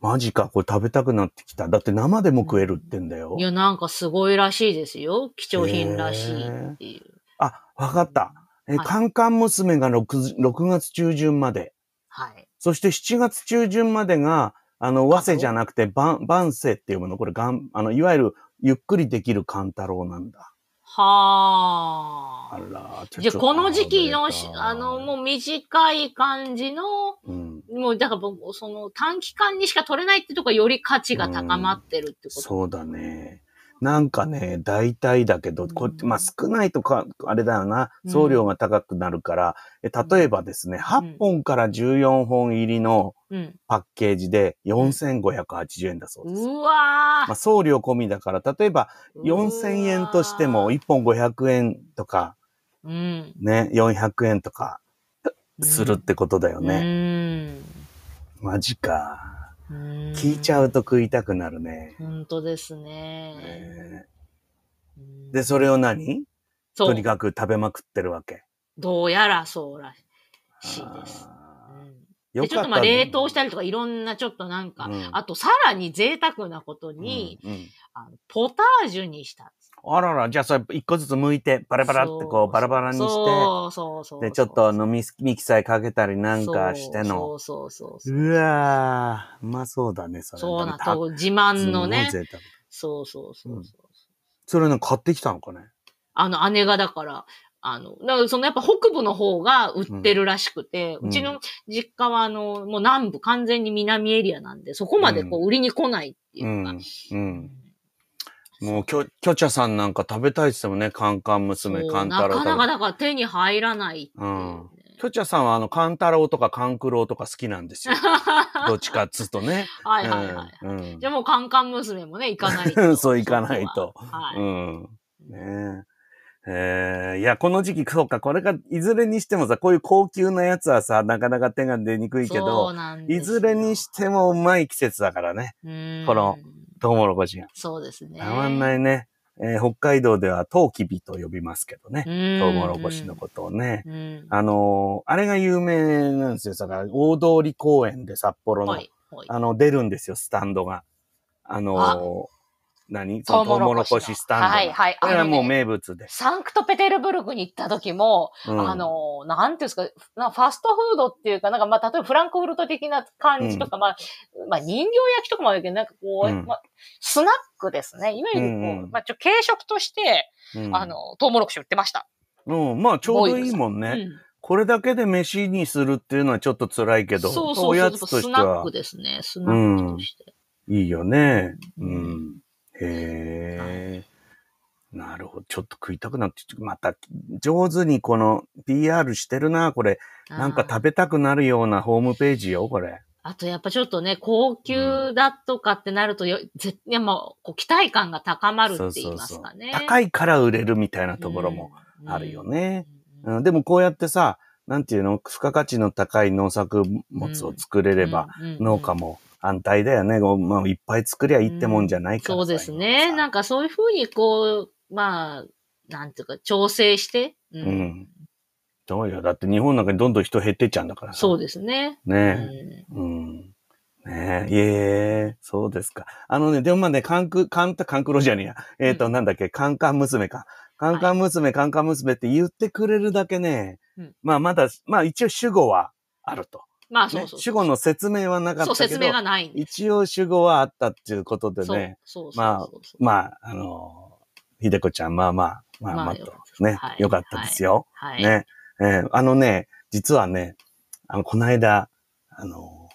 マジか、これ食べたくなってきた。だって生でも食えるってんだよ。いや、なんかすごいらしいですよ。貴重品らしいっていう。あ、わかった。え、はい、カンカン娘が 6, 6月中旬まで。はい。そして7月中旬までが、あの、和瀬じゃなくて、万、万世っていうもの、これ、がん、あの、いわゆる、ゆっくりできる勘太郎なんだ。はあ。あら、じゃこの時期の、あの、もう短い感じの、うん、もう、だから、その短期間にしか取れないってとこより価値が高まってるってこと、うん、そうだね。なんかね、大体だけど、こうまあ、少ないとか、あれだよな、送料が高くなるから、え例えばですね、8本から14本入りのパッケージで4580円だそうです。うわまあ、送料込みだから、例えば4000円としても1本500円とか、ね、400円とかするってことだよね。うん、マジか。聞いちゃうと食いたくなるね。本当ですね。で、それを何とにかく食べまくってるわけ。どうやらそうらしいです。でちょっとまあ冷凍したりとかいろんなちょっとなんか、うん、あとさらに贅沢なことに、うんうん、あのポタージュにした。あらら、じゃあそれ一個ずつ剥いて、バラバラってこう、バラバラにして、そうそうそうで、ちょっと飲みミキサーかけたりなんかしての。そうそうそううわー、うまそうだね、それ。そうなと、自慢のね。そうそうそうそう、それの買ってきたのかねあの、姉がだから、あの、だからそのやっぱ北部の方が売ってるらしくて、うん、うちの実家はあの、もう南部完全に南エリアなんで、そこまでこう売りに来ないっていうか。うん、うんもう、きょ、きょちゃさんなんか食べたいっすもんね。カンカン娘、カンタロウ。なかなかだから手に入らないいう、ね、うん。きょちゃさんはあの、カンタロウとかカンクロウとか好きなんですよ。どっちかっつうとね。はいはいはい。うん、じゃあもうカンカン娘もね、行かないと。そう、行かないと。はい。うん。ねえー、いや、この時期、そうか、これが、いずれにしてもさ、こういう高級なやつはさ、なかなか手が出にくいけど、いずれにしてもうまい季節だからね。この、トウモロコシが。そうですね。たまんないね。えー、北海道ではトウキビと呼びますけどね。トウモロコシのことをね。あのー、あれが有名なんですよ。だから大通公園で札幌の、はいあの、出るんですよ、スタンドが。あのー、何トウモロコシスタンド。はいはい。あれはもう名物で、す。サンクトペテルブルクに行った時も、うん、あの、なんていうんですか、なファストフードっていうか、なんかまあ、例えばフランクフルト的な感じとか、うん、まあ、まあ人形焼きとかもあるけど、なんかこう、うん、まあ、スナックですね。いわゆるこう、うんうん、まあ、ちょ、軽食として、あの、トウモロコシ売ってました。うん、まあちょうどいいもんね。これだけで飯にするっていうのはちょっと辛いけど、そうそうそうおやつとしては。スナックですね、スナックとして。いいよね。うんへえ。なるほど。ちょっと食いたくなって、また上手にこの PR してるな、これ。なんか食べたくなるようなホームページよ、これ。あとやっぱちょっとね、高級だとかってなるとよ、うん、ぜもう期待感が高まるって言いますかねそうそうそう。高いから売れるみたいなところもあるよね。うん、うん、でもこうやってさ、なんていうの、付加価値の高い農作物を作れれば、農家も安泰だよね。まあ、いっぱい作りゃいいってもんじゃないから、うん、そうですね。なんかそういうふうにこう、まあ、なんていうか、調整して。うん。うん、どうよ。だって日本なんかにどんどん人減ってっちゃうんだからそうですね。ねえ。うん、うんねえ、いえ、そうですか。あのね、でもまあね、カンク、カンタ、カンクロジアニア。えっ、ー、と、うん、なんだっけ、カンカン娘か。カンカン娘、はい、カンカン娘って言ってくれるだけね、うん、まあまだ、まあ一応主語はあると。まあそうそうそう、ね、主語の説明はなかったけど。説明がない。一応主語はあったっていうことでね。そうそうまあ、まあ、あの、ひでこちゃん、まあまあ、まあまあと、ね、はい、よかったですよ。はい。ね。えー、あのね、実はね、あの、この間、あの、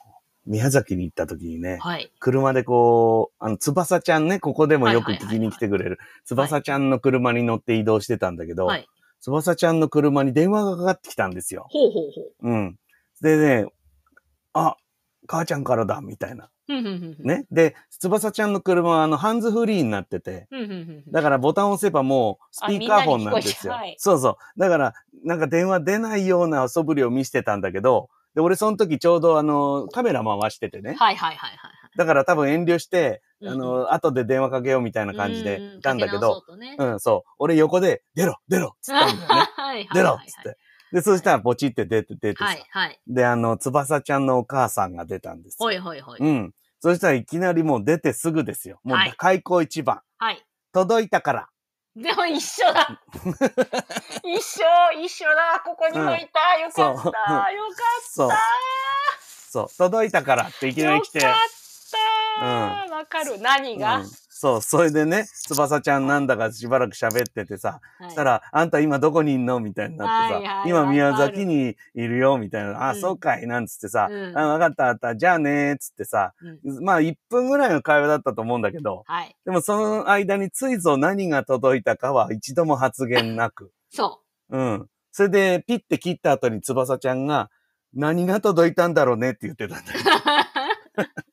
宮崎に行った時にね、はい、車でこう、あの、翼ちゃんね、ここでもよく聞きに来てくれる、翼ちゃんの車に乗って移動してたんだけど、はい、翼ちゃんの車に電話がかかってきたんですよ。ほうほうほう。うん。でね、あ、母ちゃんからだ、みたいな。ね。で、翼ちゃんの車はあの、ハンズフリーになってて、だからボタンを押せばもうスピーカーフォンなんですよ。そうそう。だから、なんか電話出ないような素振りを見せてたんだけど、で、俺その時ちょうどあの、カメラ回しててね。はいはいはいはい。だから多分遠慮して、あの、うん、後で電話かけようみたいな感じで、いたんだけど、うん、うん、そう。俺横で、出ろ出ろっつったんだよね。出ろっつって。で、そしたらポチって出て、出てはい、はい。で、あの、翼ちゃんのお母さんが出たんですよ。ほいほいほい。うん。そしたらいきなりもう出てすぐですよ。もう開口一番。はい。届いたから。でも一緒だ 一緒一緒だここにもいた、よかったよかったそう届いたからっていきなり来てよかったわ、うん、かる何が、うんそう、それでね、翼ちゃんなんだかしばらく喋っててさ、はい、したら、あんた今どこにいんのみたいになってさ、はいはい今宮崎にいるよ、みたいな、あ、うん、そうかい、なんつってさ、うん、あ、わかった、あった、じゃあね、つってさ、うん、まあ1分ぐらいの会話だったと思うんだけど、はい、でもその間についぞ何が届いたかは一度も発言なく。そう。うん。それで、ピッて切った後に翼ちゃんが、何が届いたんだろうねって言ってたんだけど。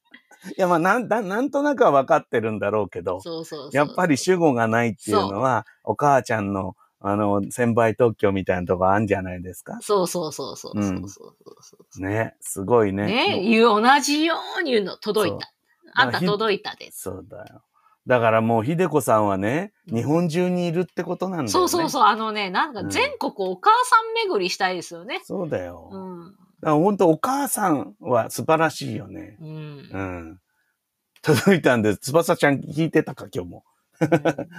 いや、まあ、なんだ、なんとなくは分かってるんだろうけど、そうそうやっぱり主語がないっていうのは、お母ちゃんの、あの、先輩特許みたいなとこあるんじゃないですか。そうそうそうそうそうそうね、すごいね。ね、言う、同じように言うの、届いた。あんた届いたです。そうだよ。だからもう、ひでこさんはね、日本中にいるってことなんだよね。そうそうそう。あのね、なんか全国お母さん巡りしたいですよね。そうだよ。うん。だから本当お母さんは素晴らしいよね。うん。うん、届いたんです。翼ちゃん聞いてたか、今日も。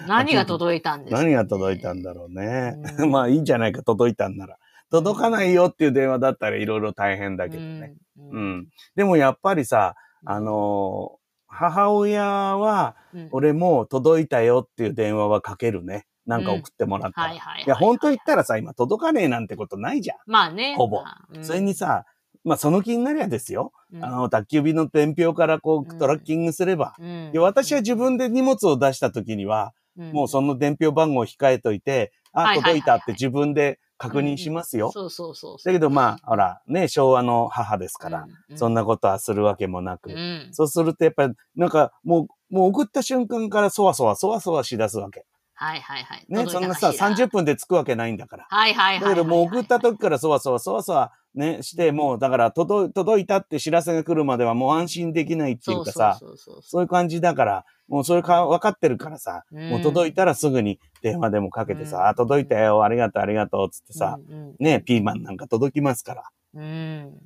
何が届いたんですか、ね、何が届いたんだろうね。うん、まあいいじゃないか、届いたんなら。届かないよっていう電話だったらいろいろ大変だけどね。うん。うん、でもやっぱりさ、あのー、母親は、俺も届いたよっていう電話はかけるね。なんか送ってもらったいや、本当言ったらさ、今届かねえなんてことないじゃん。まあね。ほぼ。それにさ、まあその気になりゃですよ。あの、宅急便の伝票からこう、トラッキングすれば。私は自分で荷物を出した時には、もうその伝票番号を控えといて、あ、届いたって自分で確認しますよ。そうそうそうだけどまあ、ほら、ね、昭和の母ですから、そんなことはするわけもなく。そうするとやっぱり、なんかもう、もう送った瞬間からそわそわそわそわしだすわけ。はいはいはい。ね、そんなさ、30分で着くわけないんだから。はいはいはい、はい、だけどもう送った時からそわそわそわそわね、して、もうだから届届いたって知らせが来るまではもう安心できないっていうかさ、そういう感じだから、もうそれか分かってるからさ、うん、もう届いたらすぐに電話でもかけてさ、うん、あ、届いたよ、ありがとうありがとう、つってさ、うんうん、ね、ピーマンなんか届きますから。うん。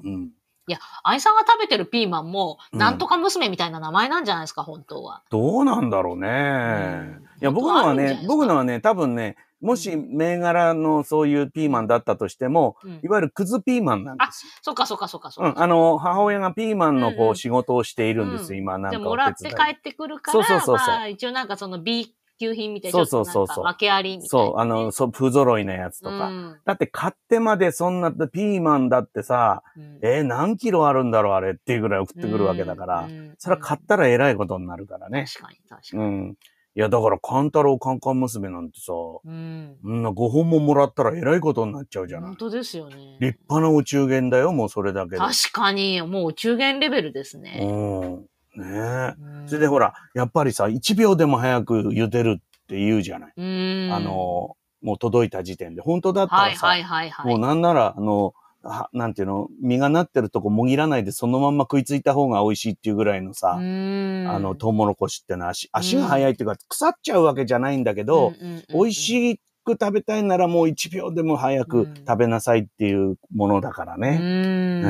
うんいや、愛さんが食べてるピーマンも、なんとか娘みたいな名前なんじゃないですか、うん、本当は。どうなんだろうね。うん、いや、僕のはね、僕のはね、多分ね、もし銘柄のそういうピーマンだったとしても、うん、いわゆるくずピーマンなんですあ、そっかそっかそっかそっか。うん、あの、母親がピーマンのこう仕事をしているんです、うんうん、今なんか。でもらって帰ってくるから、そうそうそうそう、まあ、一応なんかその B 級品みたいな。そうそうそうそう。ありみたいな、そう、あの、そう、不揃いなやつとか。うん、だって買ってまでそんな、ピーマンだってさ、うん、えー、何キロあるんだろうあれっていうぐらい送ってくるわけだから、うん、それは買ったら偉いことになるからね。確かに、確かに。うん。いや、だから、カンタロウカンカン娘なんてさ、うん、んな5本ももらったら偉いことになっちゃうじゃない。本当ですよね。立派なお中元だよ、もうそれだけで。確かに、もうお中元レベルですね。うん。ねえ。それでほら、やっぱりさ、1秒でも早く茹でるって言うじゃない。あの、もう届いた時点で。本当だったらさ、はいはいはいはい、もうなんなら、あの、なんていうの、実がなってるとこもぎらないでそのまんま食いついた方が美味しいっていうぐらいのさ、あの、トウモロコシってのは足、足が早いっていうか、腐っちゃうわけじゃないんだけど、美味しい食べたいならもう1秒でも早く食べなさいっていうものだからね。うん、う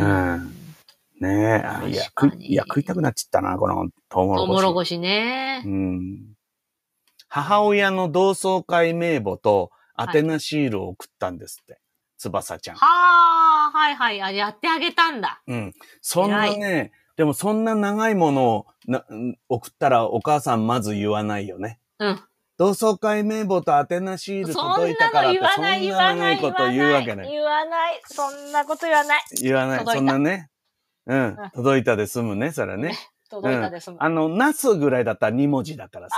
んねえ。いや、食い、いや、食いたくなっちゃったな、このトウモロコシ。トウモロコシね。うん。母親の同窓会名簿と、アテナシールを送ったんですって。はい、翼ちゃん。はあ、はいはい。あ、やってあげたんだ。うん。そんなね、でもそんな長いものをな送ったらお母さんまず言わないよね。うん。同窓会名簿とアテナシール届いたからって、そんな長いこと言うわけない。言わない。そんなこと言わない。言わない。そんなね。うん。届いたで済むね、それね。届いたで済む。あの、ナスぐらいだったら2文字だからさ。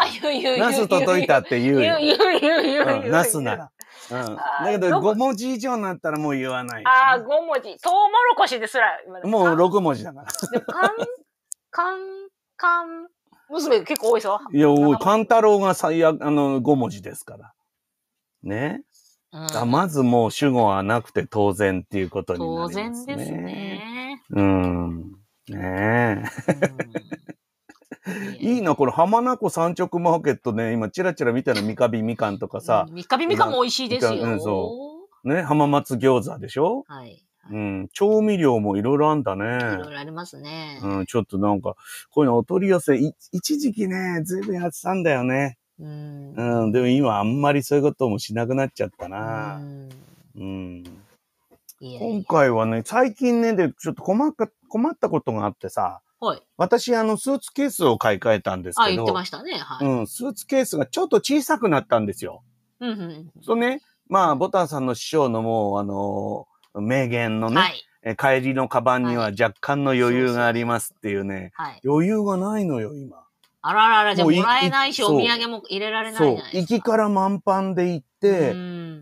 ナス届いたって言うよ。言う言う言う言う。ナスなら。うん。だけど5文字以上になったらもう言わない。ああ、5文字。トウモロコシですら。もう6文字だから。かん、かん、かん、娘結構多いぞ。いや、おい、カンタロウが最悪、あの、5文字ですから。ね。あまずもう主語はなくて当然っていうことになりますね。当然ですね。うん。ねえ。うん、いいな、これ、浜名湖産直マーケットね、今、ちらちら見たら三カビみかんとかさ。三カビみかんも美味しいですよ。うん、そう。ね、浜松餃子でしょはい。うん、調味料もいろいろあんだね。いろいろありますね。うん、ちょっとなんか、こういうのお取り寄せ、一時期ね、ずいぶんやってたんだよね。うん、でも今あんまりそういうこともしなくなっちゃったな。うん、今回はね、最近ね、で、ちょっと困った、困ったことがあってさ、はい、私、あの、スーツケースを買い替えたんですけど、うん、スーツケースがちょっと小さくなったんですよ。うん、うん。そうね、まあ、ボタンさんの師匠のもう、あのー、名言のね、はい、え帰りのカバンには若干の余裕がありますっていうね、はい、余裕がないのよ、今。あららら、じゃもらえないし、お土産も入れられないじゃい行きから満帆で行って、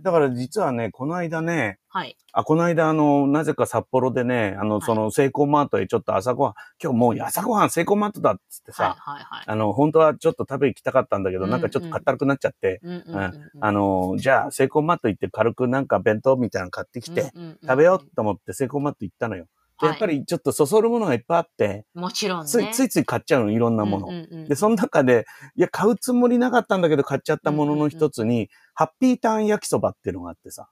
だから実はね、この間ね、はい。あ、この間、あの、なぜか札幌でね、あの、その、セイコーマートへちょっと朝ごはん、今日もう朝ごはんセイコーマートだっつってさ、はいはいあの、本当はちょっと食べ行きたかったんだけど、なんかちょっとかったるくなっちゃって、うんあの、じゃあ、セイコーマート行って軽くなんか弁当みたいなの買ってきて、食べようと思ってセイコーマート行ったのよ。やっぱりちょっとそそるものがいっぱいあって、もちろん、ね、ついついつい買っちゃうの、いろんなもの、うんうんうんで、その中で、いや、買うつもりなかったんだけど買っちゃったものの一つに、うんうんうん、ハッピーターン焼きそばっていうのがあってさ。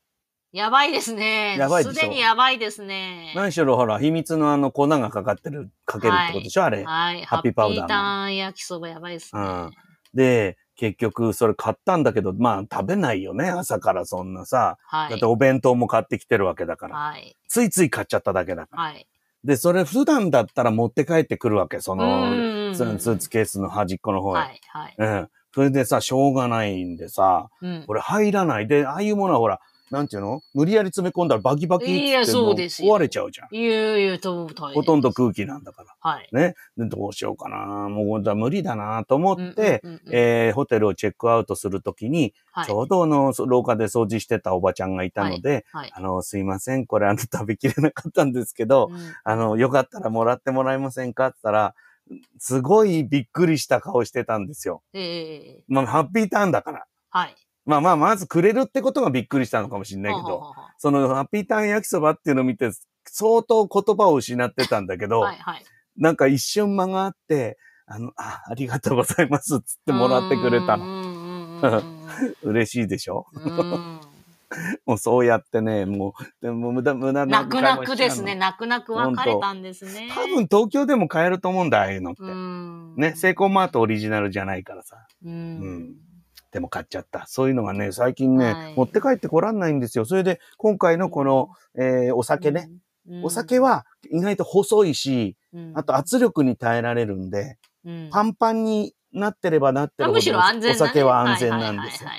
やばいですね。やばいすでにやばいですね。何しろほら、秘密のあの粉がかかってる、かけるってことでしょ、はい、あれ。はい。ハッピーパウダー。ハッピーターン焼きそばやばいですね。うん、で、結局それ買ったんだけど、まあ食べないよね、朝からそんなさ。はい、だってお弁当も買ってきてるわけだから。はい、ついつい買っちゃっただけだから。はい、で、それ普段だったら持って帰ってくるわけ、その、そのスーツケースの端っこの方へ。はいはい、うん。それでさ、しょうがないんでさ、うん、これ入らない。で、ああいうものはほら、なんていうの無理やり詰め込んだらバキバキって壊れちゃうじゃん。いやいや、ほとんど空気なんだから。はい。ね。どうしようかな。もうは無理だなと思って、えー、ホテルをチェックアウトするときに、はい、ちょうどあの、廊下で掃除してたおばちゃんがいたので、はいはい、あの、すいません、これあの、食べきれなかったんですけど、うん、あの、よかったらもらってもらえませんかって言ったら、すごいびっくりした顔してたんですよ。ええー、まあ、ハッピーターンだから。はい。まあまあ、まずくれるってことがびっくりしたのかもしれないけど、ははそのハッピーターン焼きそばっていうのを見て、相当言葉を失ってたんだけど、はいはい、なんか一瞬間があって、あの、あ、ありがとうございますっつってもらってくれたの。嬉しいでしょ もうそうやってね、もう、でも無駄、無駄な。泣く泣くですね、泣く泣く別れたんですね。多分東京でも買えると思うんだ、ああいうのって。ね、セイコーマートオリジナルじゃないからさ。うん。うんでも買っちゃった。そういうのがね、最近ね、はい持って帰ってこらんないんですよ。それで、今回のこの、えーお酒ね、。うんお酒、は意外と細いし、うんあと、圧力に耐えられるんで、うんパンパンになってればなってるほど、ね、お酒は安全なんですよ。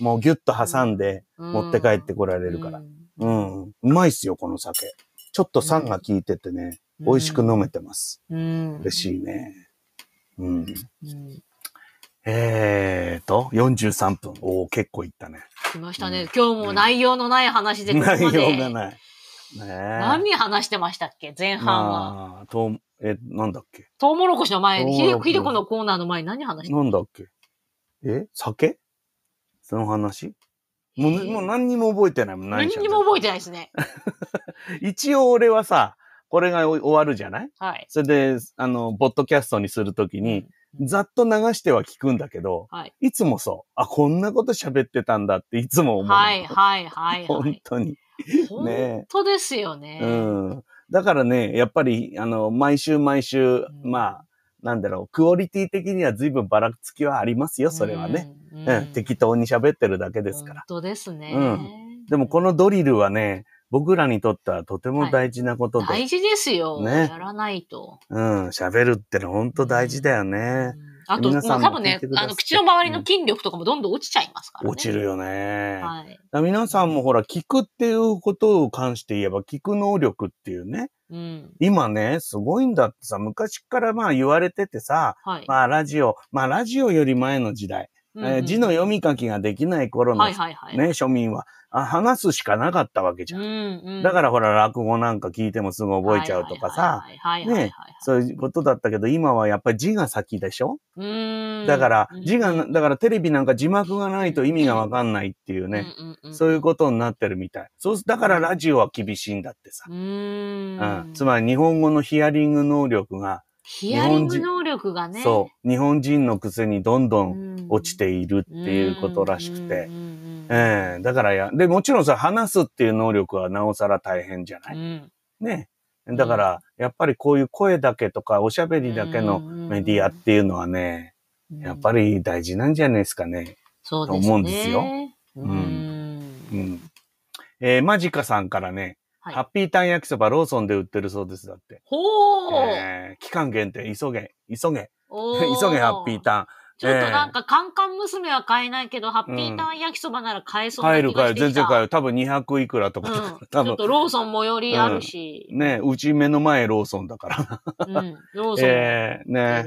もうギュッと挟んで持って帰ってこられるから。うん。うまいっすよ、この酒。ちょっと酸が効いててね、美味しく飲めてます。嬉しい。いね。うん。うんえーと、43分。おお結構いったね。来ましたね、うん。今日も内容のない話でここまで、内容がない。ね、何話してましたっけ前半は。あえ、なんだっけトウモロコシの前に、ひでこのコーナーの前に何話してなんだっけえ酒その話もう,、もう何にも覚えてないもん何にも覚えてないですね。一応俺はさ、これが終わるじゃないはい。それで、あの、ポッドキャストにするときに、うんざっと流しては聞くんだけど、はい、いつもそう、あ、こんなこと喋ってたんだっていつも思う。はいはいはい、本当に。本当ですよね。うん。だからね、やっぱり、あの、毎週毎週、うん、まあ、なんだろう、クオリティ的には随分ばらつきはありますよ、それはね。うん、うん、適当に喋ってるだけですから。本当ですね。うん。でもこのドリルはね、僕らにとってはとても大事なことで。はい、大事ですよ。ね。やらないと。うん、喋るってのは本当大事だよね。あと、まあ、多分ね、あの、口の周りの筋力とかもどんどん落ちちゃいますからね。落ちるよね。はい。皆さんもほら、聞くっていうことを関して言えば、聞く能力っていうね。うん、今ね、すごいんだってさ、昔からまあ言われててさ、はい、まあラジオ、まあラジオより前の時代、うんえー、字の読み書きができない頃の、ね、はいはいはい、庶民はあ、話すしかなかったわけじゃんうんうん、だからほら、落語なんか聞いてもすぐ覚えちゃうとかさ、ね、そういうことだったけど、今はやっぱり字が先でしょだから、字が、だからテレビなんか字幕がないと意味がわかんないっていうね、そういうことになってるみたい。そうだからラジオは厳しいんだってさ。うんうん、つまり日本語のヒアリング能力が、日本力力がね。そう。日本人のくせにどんどん落ちているっていうことらしくて。ええー、だからや、で、もちろんさ、話すっていう能力はなおさら大変じゃない、うん、ね。だから、やっぱりこういう声だけとか、おしゃべりだけのメディアっていうのはね、やっぱり大事なんじゃないですかね。そうですね。と思うんですよ。うん。うん。えー、マジカさんからね、ハッピーターン焼きそばローソンで売ってるそうです、だって。ほー、えー、期間限定、急げ、急げ、急げハッピーターン。ちょっとなんか、カンカン娘は買えないけど、ハッピーターン焼きそばなら買えそうな買える、買える。全然買える。多分200いくらとか、うん、多分。ちょっとローソンもよりあるし。うん、ねうち目の前ローソンだから。うん、ローソン。えー、ね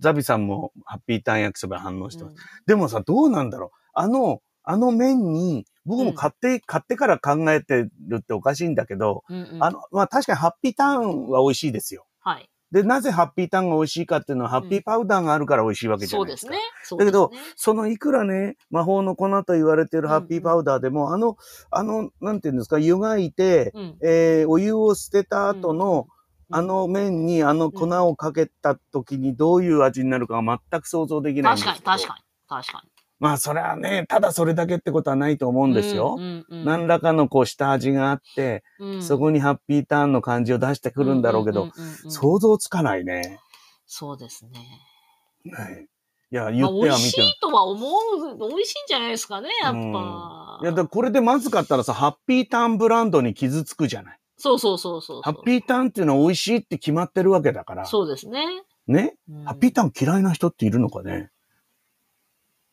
ザビさんもハッピーターン焼きそば反応してます。うん、でもさ、どうなんだろう。あの、あの麺に、僕も買って、うん、買ってから考えてるっておかしいんだけど、うんうん、あの、まあ確かにハッピーターンは美味しいですよ。はい。で、なぜハッピーターンが美味しいかっていうのは、ハッピーパウダーがあるから美味しいわけじゃないですか。うん、そうですね。すねだけど、そのいくらね、魔法の粉と言われてるハッピーパウダーでも、うんうん、あの、あの、なんていうんですか、湯がいて、うん、えー、お湯を捨てた後の、うん、あの麺にあの粉をかけた時にどういう味になるか全く想像できないんですけど。確かに、確かに、確かに。まあそれはね、ただそれだけってことはないと思うんですよ。うんうんうん、何らかのこう下味があって、うん、そこにハッピーターンの感じを出してくるんだろうけど、想像つかないね。そうですね。はい。いや、言ってはみて。美味しいとは思う、美味しいんじゃないですかね、やっぱ。いや、だこれでまずかったらさ、ハッピーターンブランドに傷つくじゃない。そうそうそうそうハッピーターンっていうのは美味しいって決まってるわけだから。そうですね。ね、うん、ハッピーターン嫌いな人っているのかね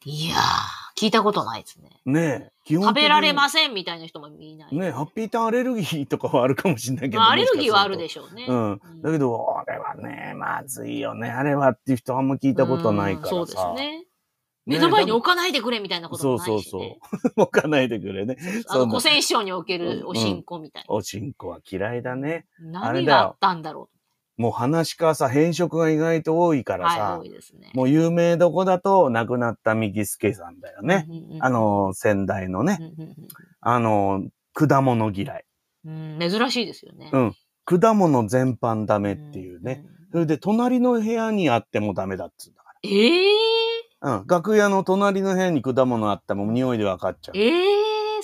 いやー、聞いたことないですね。ねえ。基本食べられませんみたいな人もいない。ねえ、ハッピーターンアレルギーとかはあるかもしれないけど。まあ、アレルギーはあるでしょうね。うん。だけど、あれはね、まずいよね、あれはっていう人はあんま聞いたことないからそうですね。目の前に置かないでくれみたいなこともないし、ね、そうそうそう。置かないでくれね。あの、古戦師匠におけるおしんこみたいな、うん、おしんこは嫌いだね。何があったんだろうもう話かさ、変色が意外と多いからさ、はい、多いですね、もう有名どこだと亡くなった三木助さんだよね。あの、先代のね。あの、果物嫌い。うん、珍しいですよね。うん。果物全般ダメっていうね。それで、隣の部屋にあってもダメだっつうんだから。ええー、うん。楽屋の隣の部屋に果物あっても匂いで分かっちゃう。ええー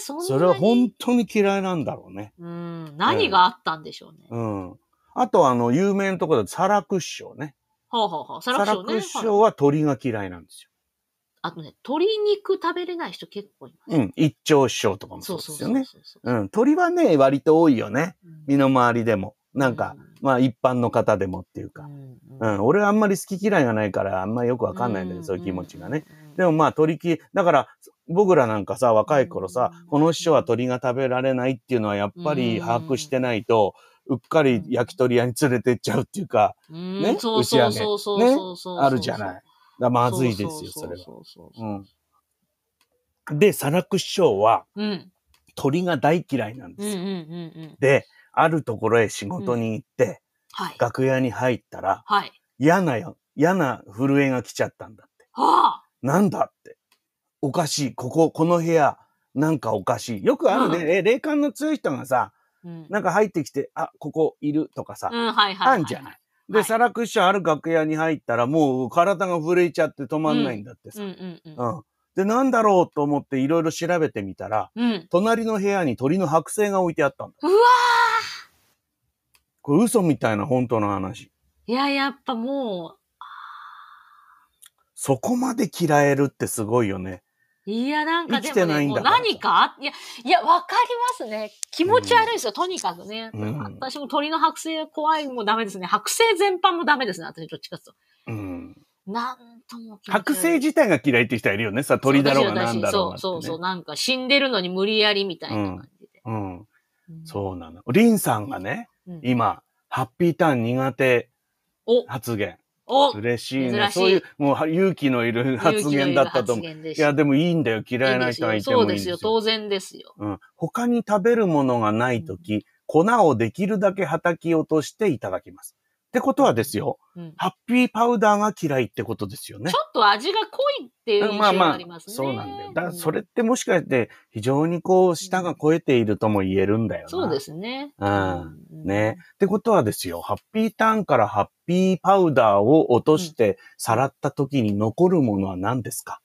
それは本当に嫌いなんだろうね。うん。何があったんでしょうね。うん。あと、あの、有名なところだと、サラクッションね。ほうほうほう。サラクッションね。サラクッションは鳥が嫌いなんですよ。あとね、鶏肉食べれない人結構います。うん。一丁師匠とかもそうですよね。うん。鳥はね、割と多いよね。身の回りでも。なんか、うん、まあ一般の方でもっていうか。うん、うん、俺はあんまり好き嫌いがないから、あんまりよくわかんないんだけど、そういう気持ちがね。でもまあ鳥き、だから、僕らなんかさ、若い頃さ、この師匠は鳥が食べられないっていうのはやっぱり把握してないと、うんうっかり焼き鳥屋に連れてっちゃうっていうか、うね、うね、あるじゃない。だまずいですよ、それは。で、サラク師匠は、うん、鳥が大嫌いなんですよ。で、あるところへ仕事に行って、うんはい、楽屋に入ったら、はい、嫌なよ、嫌な震えが来ちゃったんだって。はあ、なんだって。おかしい、ここ、この部屋、なんかおかしい。よくあるね、霊感の強い人がさ、なんか入ってきて、あ、ここいるとかさ、うん、はいはい、はい、あんじゃない。で、サラクッションある楽屋に入ったら、もう体が震えちゃって止まんないんだってさ。うん。うんで、なんだろうと思っていろいろ調べてみたら、うん、隣の部屋に鳥の剥製が置いてあったんだ。うわーこれ嘘みたいな本当の話。いや、やっぱもう、そこまで嫌えるってすごいよね。いや、なんかでも、ね、も何かいや、いや、わかりますね。気持ち悪いですよ、うん、とにかくね。うん、私も鳥の剥製怖いもダメですね。剥製全般もダメですね、私どっちかと。うん。なんとも剥製自体が嫌いって人いるよね。さ、鳥だろうが何だろうが、ね、そうそうそう、なんか死んでるのに無理やりみたいな感じで。うん。うん、そうなの。リンさんがね、今、ハッピーターン苦手発言。嬉しいね。そういう、もう勇気のいる発言だったと思う。いや、でもいいんだよ。嫌いな人がいてもいいそうですよ。当然ですよ。うん。他に食べるものがないとき、うん、粉をできるだけ叩き落としていただきます。ってことはですよ、うん、ハッピーパウダーが嫌いってことですよね。ちょっと味が濃いっていう印象がありますね。まあまあ、そうなんだよ。だからそれってもしかして非常にこう、舌が超えているとも言えるんだよな。そうですね。うん。ね。ってことはですよ、ハッピーターンからハッピーパウダーを落としてさらった時に残るものは何ですか、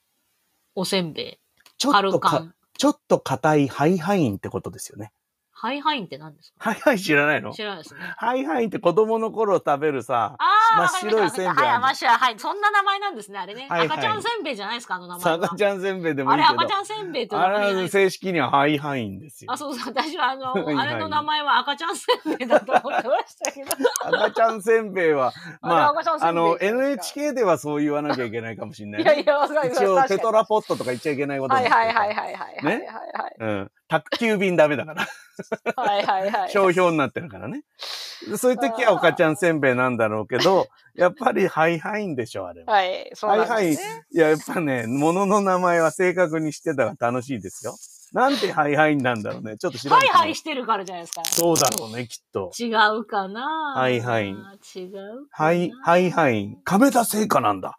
うん、おせんべい。ちょっとか、ちょっと硬いハイハインってことですよね。ハイハインって何ですかハイハイン知らないの知らないですね。ハイハインって子供の頃食べるさ、真っ白いせんべい。はい、真っ白い。はい。そんな名前なんですね、あれね。はいはい、赤ちゃんせんべいじゃないですか、あの名前。赤ちゃんせんべいでもいいけど。あれ赤ちゃんせんべいって名前あれ正式にはハイハインですよ。あ、そうそう。私はあの、あれの名前は赤ちゃんせんべいだと思ってましたけど。赤ちゃんせんべいは、まあ、あの、NHK ではそう言わなきゃいけないかもしれない。いやいや、わかる。一応、テトラポットとか言っちゃいけないことではいはいはいはいはい。ね。はいはいはい。うん。宅急便ダメだから。はいはいはい。商標になってるからね。そういう時はおかちゃんせんべいなんだろうけど、やっぱりハイハインでしょ、あれは。はい、そうなんです、ね、ハイハイ。いや、やっぱね、物の名前は正確にしてたら楽しいですよ。なんてハイハイなんだろうね。ちょっと知らない。ハイハイしてるからじゃないですか。そうだろうね、きっと。違うかなハイハイ。違うハイ、ハイハイ。亀田製菓なんだ。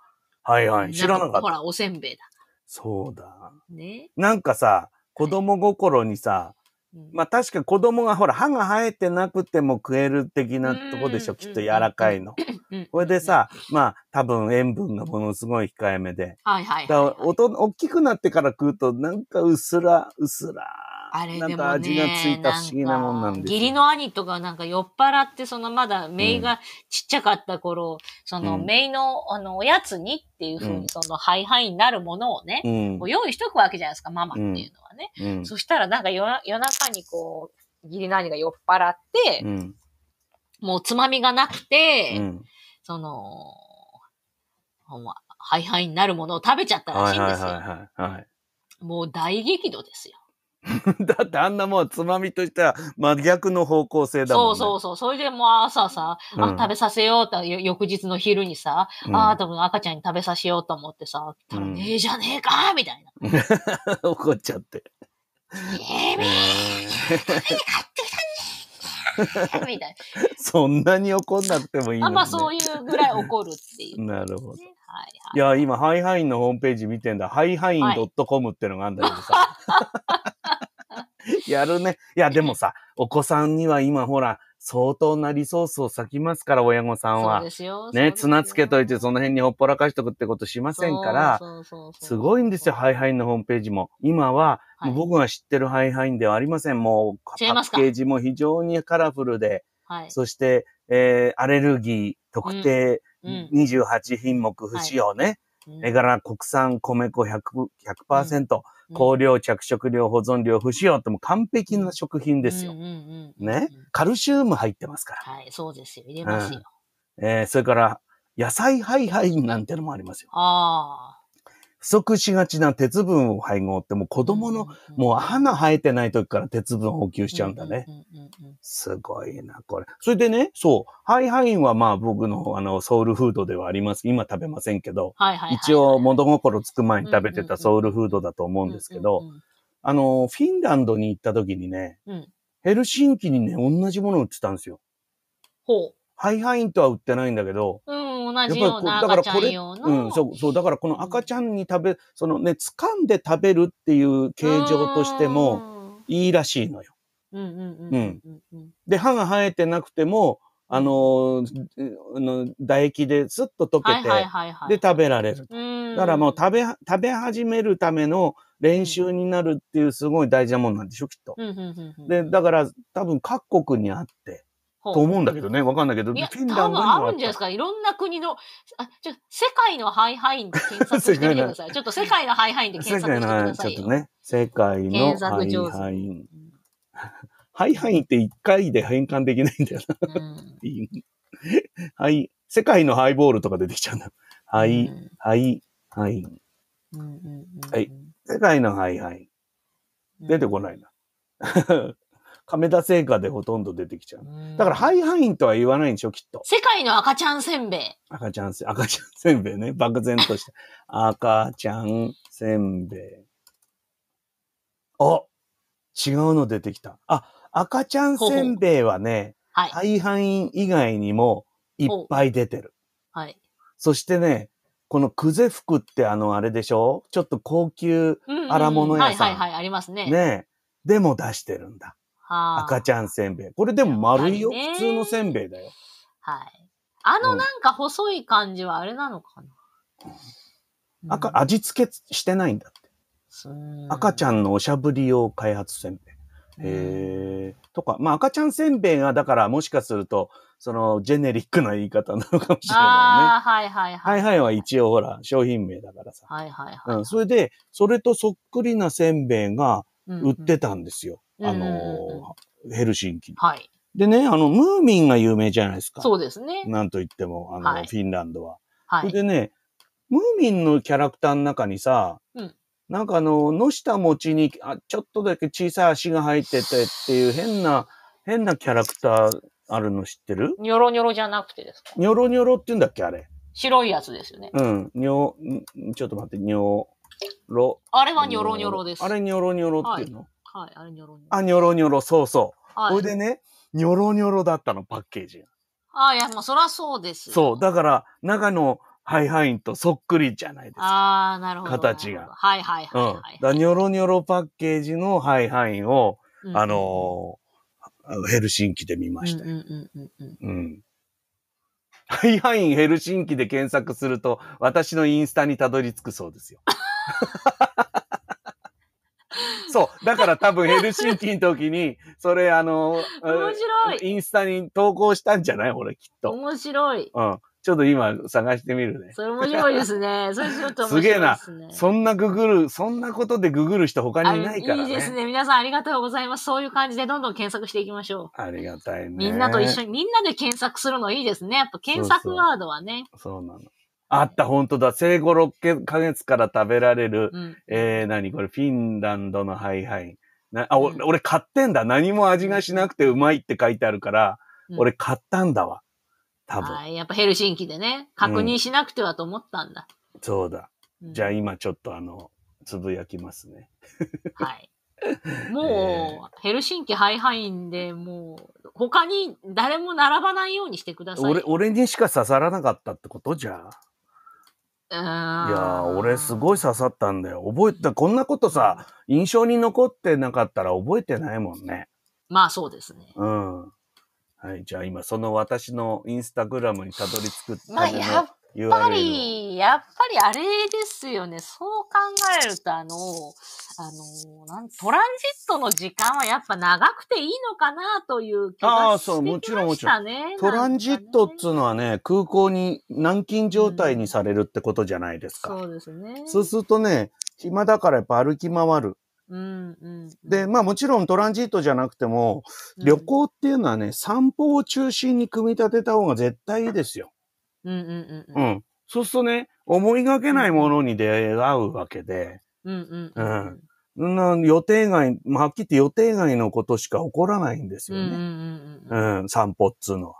イハイン。知らなかった。ほら、おせんべいだ。そうだ。ね。なんかさ、子供心にさ、まあ確か子供がほら歯が生えてなくても食える的なとこでしょ、きっと柔らかいの。これでさ、まあ多分塩分がものすごい控えめで。はいはいはい、はい。だから大きくなってから食うとなんかうっすら、うっすらあれでも味がついた不思議なもんなんです義理の兄とかなんか酔っ払って、そのまだ、めいがちっちゃかった頃、うん、その、めいの、あの、おやつにっていうふうに、その、ハイハイになるものをね、うん、用意しとくわけじゃないですか、ママっていうのはね。うん、そしたら、なんか夜夜中にこう、義理の兄が酔っ払って、もうつまみがなくて、その、ほんま、ハイハイになるものを食べちゃったらしいんですよ。もう大激怒ですよ。だってあんなもんつまみとしたら真逆の方向性だもん、ね。そうそうそう。それでもう朝さ、うん、あ食べさせようって、翌日の昼にさ、うん、ああ、多分赤ちゃんに食べさせようと思ってさ、たらねえじゃねえかみたいな。怒っちゃって。ええめ買ってきたみたいな。そんなに怒んなくてもいいの、ね、あまあそういうぐらい怒るっていう、なるほど。いや、今、ハイハインのホームページ見てんだ。ハイハイン .com ってのがあるんだけどさ。やるね。いや、でもさ、お子さんには今、ほら、相当なリソースを割きますから、親御さんは。そうですよ。ね、綱つけといて、その辺にほっぽらかしとくってことしませんから、すごいんですよ、ハイハインのホームページも。今は、はい、僕が知ってるハイハインではありません。もう、パッケージも非常にカラフルで、はい、そして、えー、アレルギー特定、28品目不使用ね。絵柄国産米粉100%、100%、香料、着色料、保存料、不使用っても完璧な食品ですよ。ね。カルシウム入ってますから。はい、そうですよ。入れますよ。えー、それから、野菜ハイハイなんてのもありますよ。ああ。不足しがちな鉄分を配合って、もう子供の、もう歯が生えてない時から鉄分補給しちゃうんだね。すごいな、これ。それでね、そう、ハイハインはまあ僕のあのソウルフードではあります。今食べませんけど、一応物心つく前に食べてたソウルフードだと思うんですけど、あの、フィンランドに行った時にね、うん、ヘルシンキにね、同じもの売ってたんですよ。ほう。ハイハインとは売ってないんだけど、うん同じような赤ちゃん用の。うん、そう、そう、だからこの赤ちゃんに食べ、そのね、掴んで食べるっていう形状としてもいいらしいのよ。うん。で、歯が生えてなくても、あの、唾液ですっと溶けて、で、食べられる。だからもう食べ、食べ始めるための練習になるっていうすごい大事なもんなんでしょ、きっと。で、だから多分各国にあって、と思うんだけどね、わかんないけど、フィンランドには。多分あるんじゃないですか。いろんな国の、あ、ちょ、世界のハイハインで検索してみてください。ちょっと世界のハイハインで検索してください。ちょっとね、世界のハイハイン。ハイハインって一回で変換できないんだよな。うん、はい、世界のハイボールとか出てきちゃうんだ。はい、うん、はい、はい。はい。世界のハイハイ。出てこないな。亀田製菓でほとんど出てきちゃう。だから、ハイハインとは言わないんでしょ、きっと。世界の赤ちゃんせんべい。赤ちゃんせん、赤ちゃんせんべいね。漠然として。赤ちゃんせんべい。あ違うの出てきた。あ、赤ちゃんせんべいはね、はい、ハイハイン以外にもいっぱい出てる。はい。そしてね、このクゼ服ってあの、あれでしょちょっと高級荒物屋さん。はいはいはい、ありますね。ねでも出してるんだ。赤ちゃんせんべい。これでも丸いよ。普通のせんべいだよ。はい。あのなんか細い感じはあれなのかな、うん、赤、味付けしてないんだって。赤ちゃんのおしゃぶり用開発せんべい。へえ。とか、まあ赤ちゃんせんべいが、だからもしかすると、そのジェネリックな言い方なのかもしれないね。ああ、はいはいはい。はいはいは一応ほら、商品名だからさ。はいはいはい、はい、うん。それで、それとそっくりなせんべいが売ってたんですよ。あの、ヘルシンキ。はい。でね、あの、ムーミンが有名じゃないですか。そうですね。なんといっても、あの、はい、フィンランドは。はい。でね、ムーミンのキャラクターの中にさ、うん、なんかあの、のした餅にあちょっとだけ小さい足が入っててっていう変な、変なキャラクターあるの知ってるニョロニョロじゃなくてですかニョロニョロって言うんだっけあれ。白いやつですよね。うん。にょ、ちょっと待って、にょろ。あれはニョロニョロです。あれニョロニョロっていうの、はいはい、あれニョロニョロ。あ、ニョロニョロ、そうそう。はい、それでね、ニョロニョロだったの、パッケージが。あいや、もうそらそうですそう、だから、中のハイハインとそっくりじゃないですか。ああ、なるほど。形が。はいはいはい、はい、うん。だニョロニョロパッケージのハイハインを、うん、あのー、ヘルシンキで見ましたよ。うん。ハイハインヘルシンキで検索すると、私のインスタにたどり着くそうですよ。そう。だから多分ヘルシンキの時に、それあの、面白い。インスタに投稿したんじゃない俺きっと。面白い。うん。ちょっと今探してみるね。それ面白いですね。それちょっと面白いですね。すげえな。そんなググる、そんなことでググる人他にいないから、ね、いいですね。皆さんありがとうございます。そういう感じでどんどん検索していきましょう。ありがたいね。みんなと一緒に、みんなで検索するのいいですね。やっぱ検索ワードはね。そうなの。あった、本当だ。生後6ヶ月から食べられる、うん、えー、何これ、フィンランドのハイハイ。なあ、うん、俺買ってんだ。何も味がしなくてうまいって書いてあるから、うん、俺買ったんだわ。多分。はい、やっぱヘルシンキでね、確認しなくてはと思ったんだ。うん、そうだ。じゃあ今ちょっとあの、つぶやきますね。はい。もう、ヘルシンキハイハインでもう、他に誰も並ばないようにしてください。俺、俺にしか刺さらなかったってことじゃあ。いや俺すごい刺さったんだよ。覚えて、こんなことさ、印象に残ってなかったら覚えてないもんね。まあそうですね。うん。はい、じゃあ今、その私のインスタグラムにたどり着くまあ、やっやっぱり、やっぱりあれですよね。そう考えると、あの、あの、トランジットの時間はやっぱ長くていいのかなという気がしてきましたね。ああ、そう、もちろんもちろん。トランジットっつうのはね、空港に軟禁状態にされるってことじゃないですか。うん、そうですね。そうするとね、暇だからやっぱ歩き回る。うんうん、で、まあもちろんトランジットじゃなくても、旅行っていうのはね、散歩を中心に組み立てた方が絶対いいですよ。うんうんうんそうするとね、思いがけないものに出会うわけで、うんうん。うんな予定外、まあ、はっきり言って予定外のことしか起こらないんですよね。うん、うんうん、散歩っつうの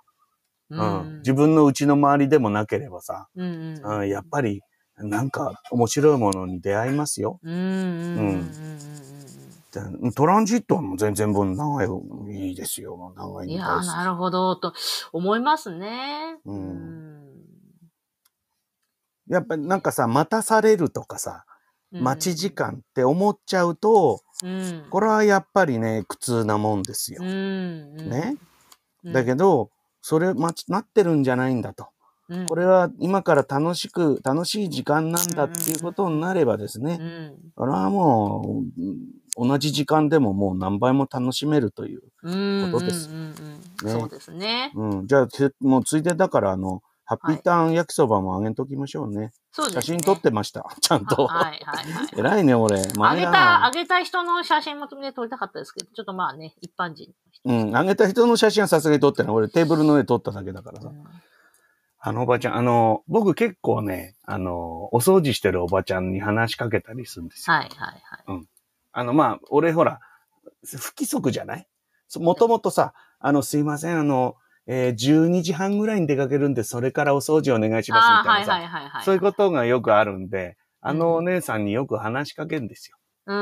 は、うん、自分のうちの周りでもなければさ、うん、うん、やっぱりなんか面白いものに出会いますよ。うん。トランジットも全然分長い、いいですよ。長いいや、なるほど、と思いますね。うんやっぱなんかさ、待たされるとかさ、待ち時間って思っちゃうと、うん、これはやっぱりね、苦痛なもんですよ。うん、ね。だけど、それ待ち、待ってるんじゃないんだと。うん、これは今から楽しく、楽しい時間なんだっていうことになればですね、うん、これはもう、同じ時間でももう何倍も楽しめるということです。そうですね。うん、じゃあ、もうついでだから、あの、ハッピーターン焼きそばもあげときましょうね。そうですね写真撮ってました。ちゃんと。はいはいはいはい偉いね、俺。あげた、あげた人の写真もね、撮りたかったですけど、ちょっとまあね、一般人人。うん、あげた人の写真はさすがに撮ってない。俺テーブルの上撮っただけだからさ。あのおばちゃん、あの、僕結構ね、あの、お掃除してるおばちゃんに話しかけたりするんですよ。はいはいはい。うん。あの、まあ、俺ほら、不規則じゃないもともとさ、あの、すいません、あの、えー、12時半ぐらいに出かけるんで、それからお掃除お願いしますみたいなそういうことがよくあるんで、あのお姉さんによく話しかけるんですよ。う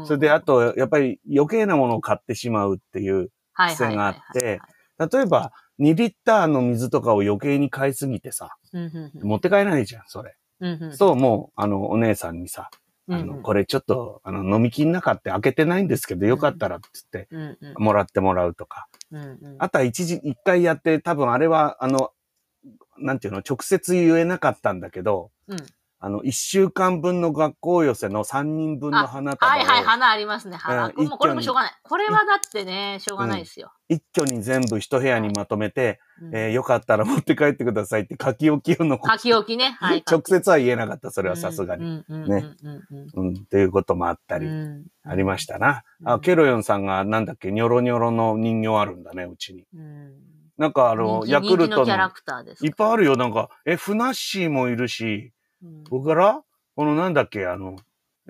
んそれで、あと、やっぱり余計なものを買ってしまうっていう癖があって、例えば、2リッターの水とかを余計に買いすぎてさ、うん持って帰らないじゃん、それ。うん、そう、もう、あの、お姉さんにさ、あの、これちょっと、あの、飲みきんなかって開けてないんですけど、よかったらって言って、もらってもらうとか。あとは一時、一回やって、多分あれは、あの、なんていうの、直接言えなかったんだけど、あの、一週間分の学校寄せの三人分の花束はいはい、花ありますね。花。もうこれもしょうがない。これはだってね、しょうがないですよ。うん、一挙に全部一部屋にまとめて、はい、えー、よかったら持って帰ってくださいって書き置きを残して。書き置きね。はい。直接は言えなかった、それはさすがに。ね。うん。ということもあったり、ありましたな。あ、ケロヨンさんがなんだっけ、ニョロニョロの人形あるんだね、うちに。うんなんかあの、ヤクルトの。いっぱいあるよ。なんか、え、ふなっしーもいるし、僕からこのなんだっけ、あの、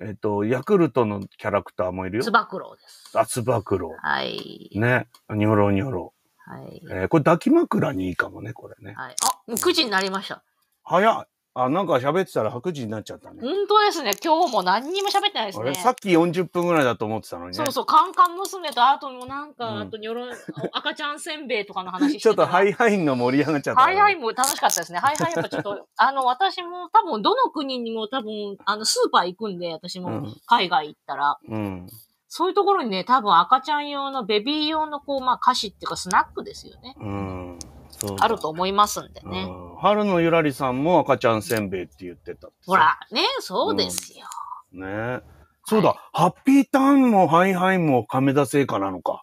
えっ、ー、と、ヤクルトのキャラクターもいるよ。つば九郎です。あ、つば九郎。はい。ね。にょろにょろ。はい。えー、これ抱き枕にいいかもね、これね。はい。あ、もう9時になりました。早い。あ、なんか喋ってたら白人になっちゃったね。本当ですね。今日も何にも喋ってないですあれね。さっき40分ぐらいだと思ってたのにね。そうそう、カンカン娘と、あともなんか、うんあとニョロ、赤ちゃんせんべいとかの話してちょっとハイハインが盛り上がっちゃった、ハイハイも楽しかったですね。ハイハイやっぱちょっと、あの、私も多分、どの国にも多分、あの、スーパー行くんで、私も海外行ったら、うん。そういうところにね、多分赤ちゃん用の、ベビー用のこう、まあ、菓子っていうかスナックですよね。うん。あると思いますんでね。春のゆらりさんも赤ちゃんせんべいって言ってたほら、ね、そうですよ。うん、ねそうだ、はい、ハッピーターンもハイハイも亀田製菓なのか。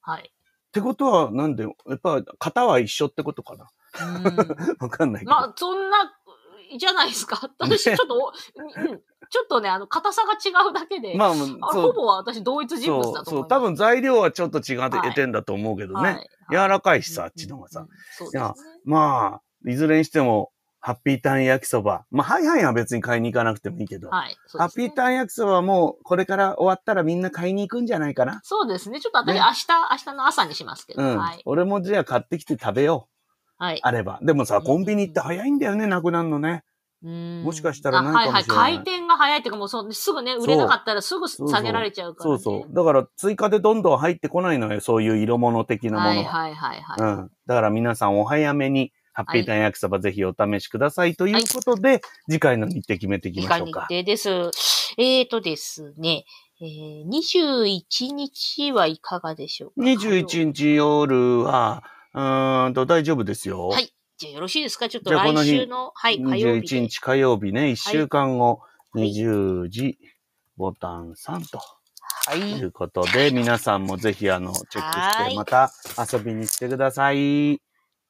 はい。ってことは、なんで、やっぱ、型は一緒ってことかな。わかんないけど。まあ、そんなじゃないですか。私、ちょっと、ちょっとね、あの、硬さが違うだけで、まあ、ほぼ私同一人物だと思う。そう、多分材料はちょっと違ってんだと思うけどね。柔らかいしさ、あっちの方がさ。いや、まあ、いずれにしても、ハッピーターン焼きそば。まあ、ハイハイは別に買いに行かなくてもいいけど。はい。ね、ハッピーターン焼きそばはもう、これから終わったらみんな買いに行くんじゃないかな。そうですね。ちょっと私、ね、明日、明日の朝にしますけど。うん、はい。俺もじゃあ買ってきて食べよう。はい、あれば。でもさ、コンビニって早いんだよね、なくなるのね。もしかしたらないかもしれない。はいはい。回転が早いっていうか、もうそすぐね、売れなかったらすぐ下げられちゃうから、ね、そうそうだから追加でどんどん入ってこないのよ、そういう色物的なもの。はいはいはいはい。うん。だから皆さんお早めに、ハッピーターン焼きそばぜひお試しくださいということで、はい、次回の日程決めていきましょうか。次回日程です。えーとですね、えー、21日はいかがでしょうか ?21 日夜は、うんと、大丈夫ですよ。はい。じゃあよろしいですかちょっとこの来週の、はい、火曜日21日火曜日ね、1週間後、はい20時、ボタン3と。はといい。うことで、皆さんもぜひ、あの、チェックして、また遊びに来てください。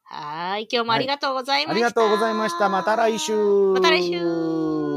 はーい。今日もありがとうございまあした。りがとうございました。また来週。また来週。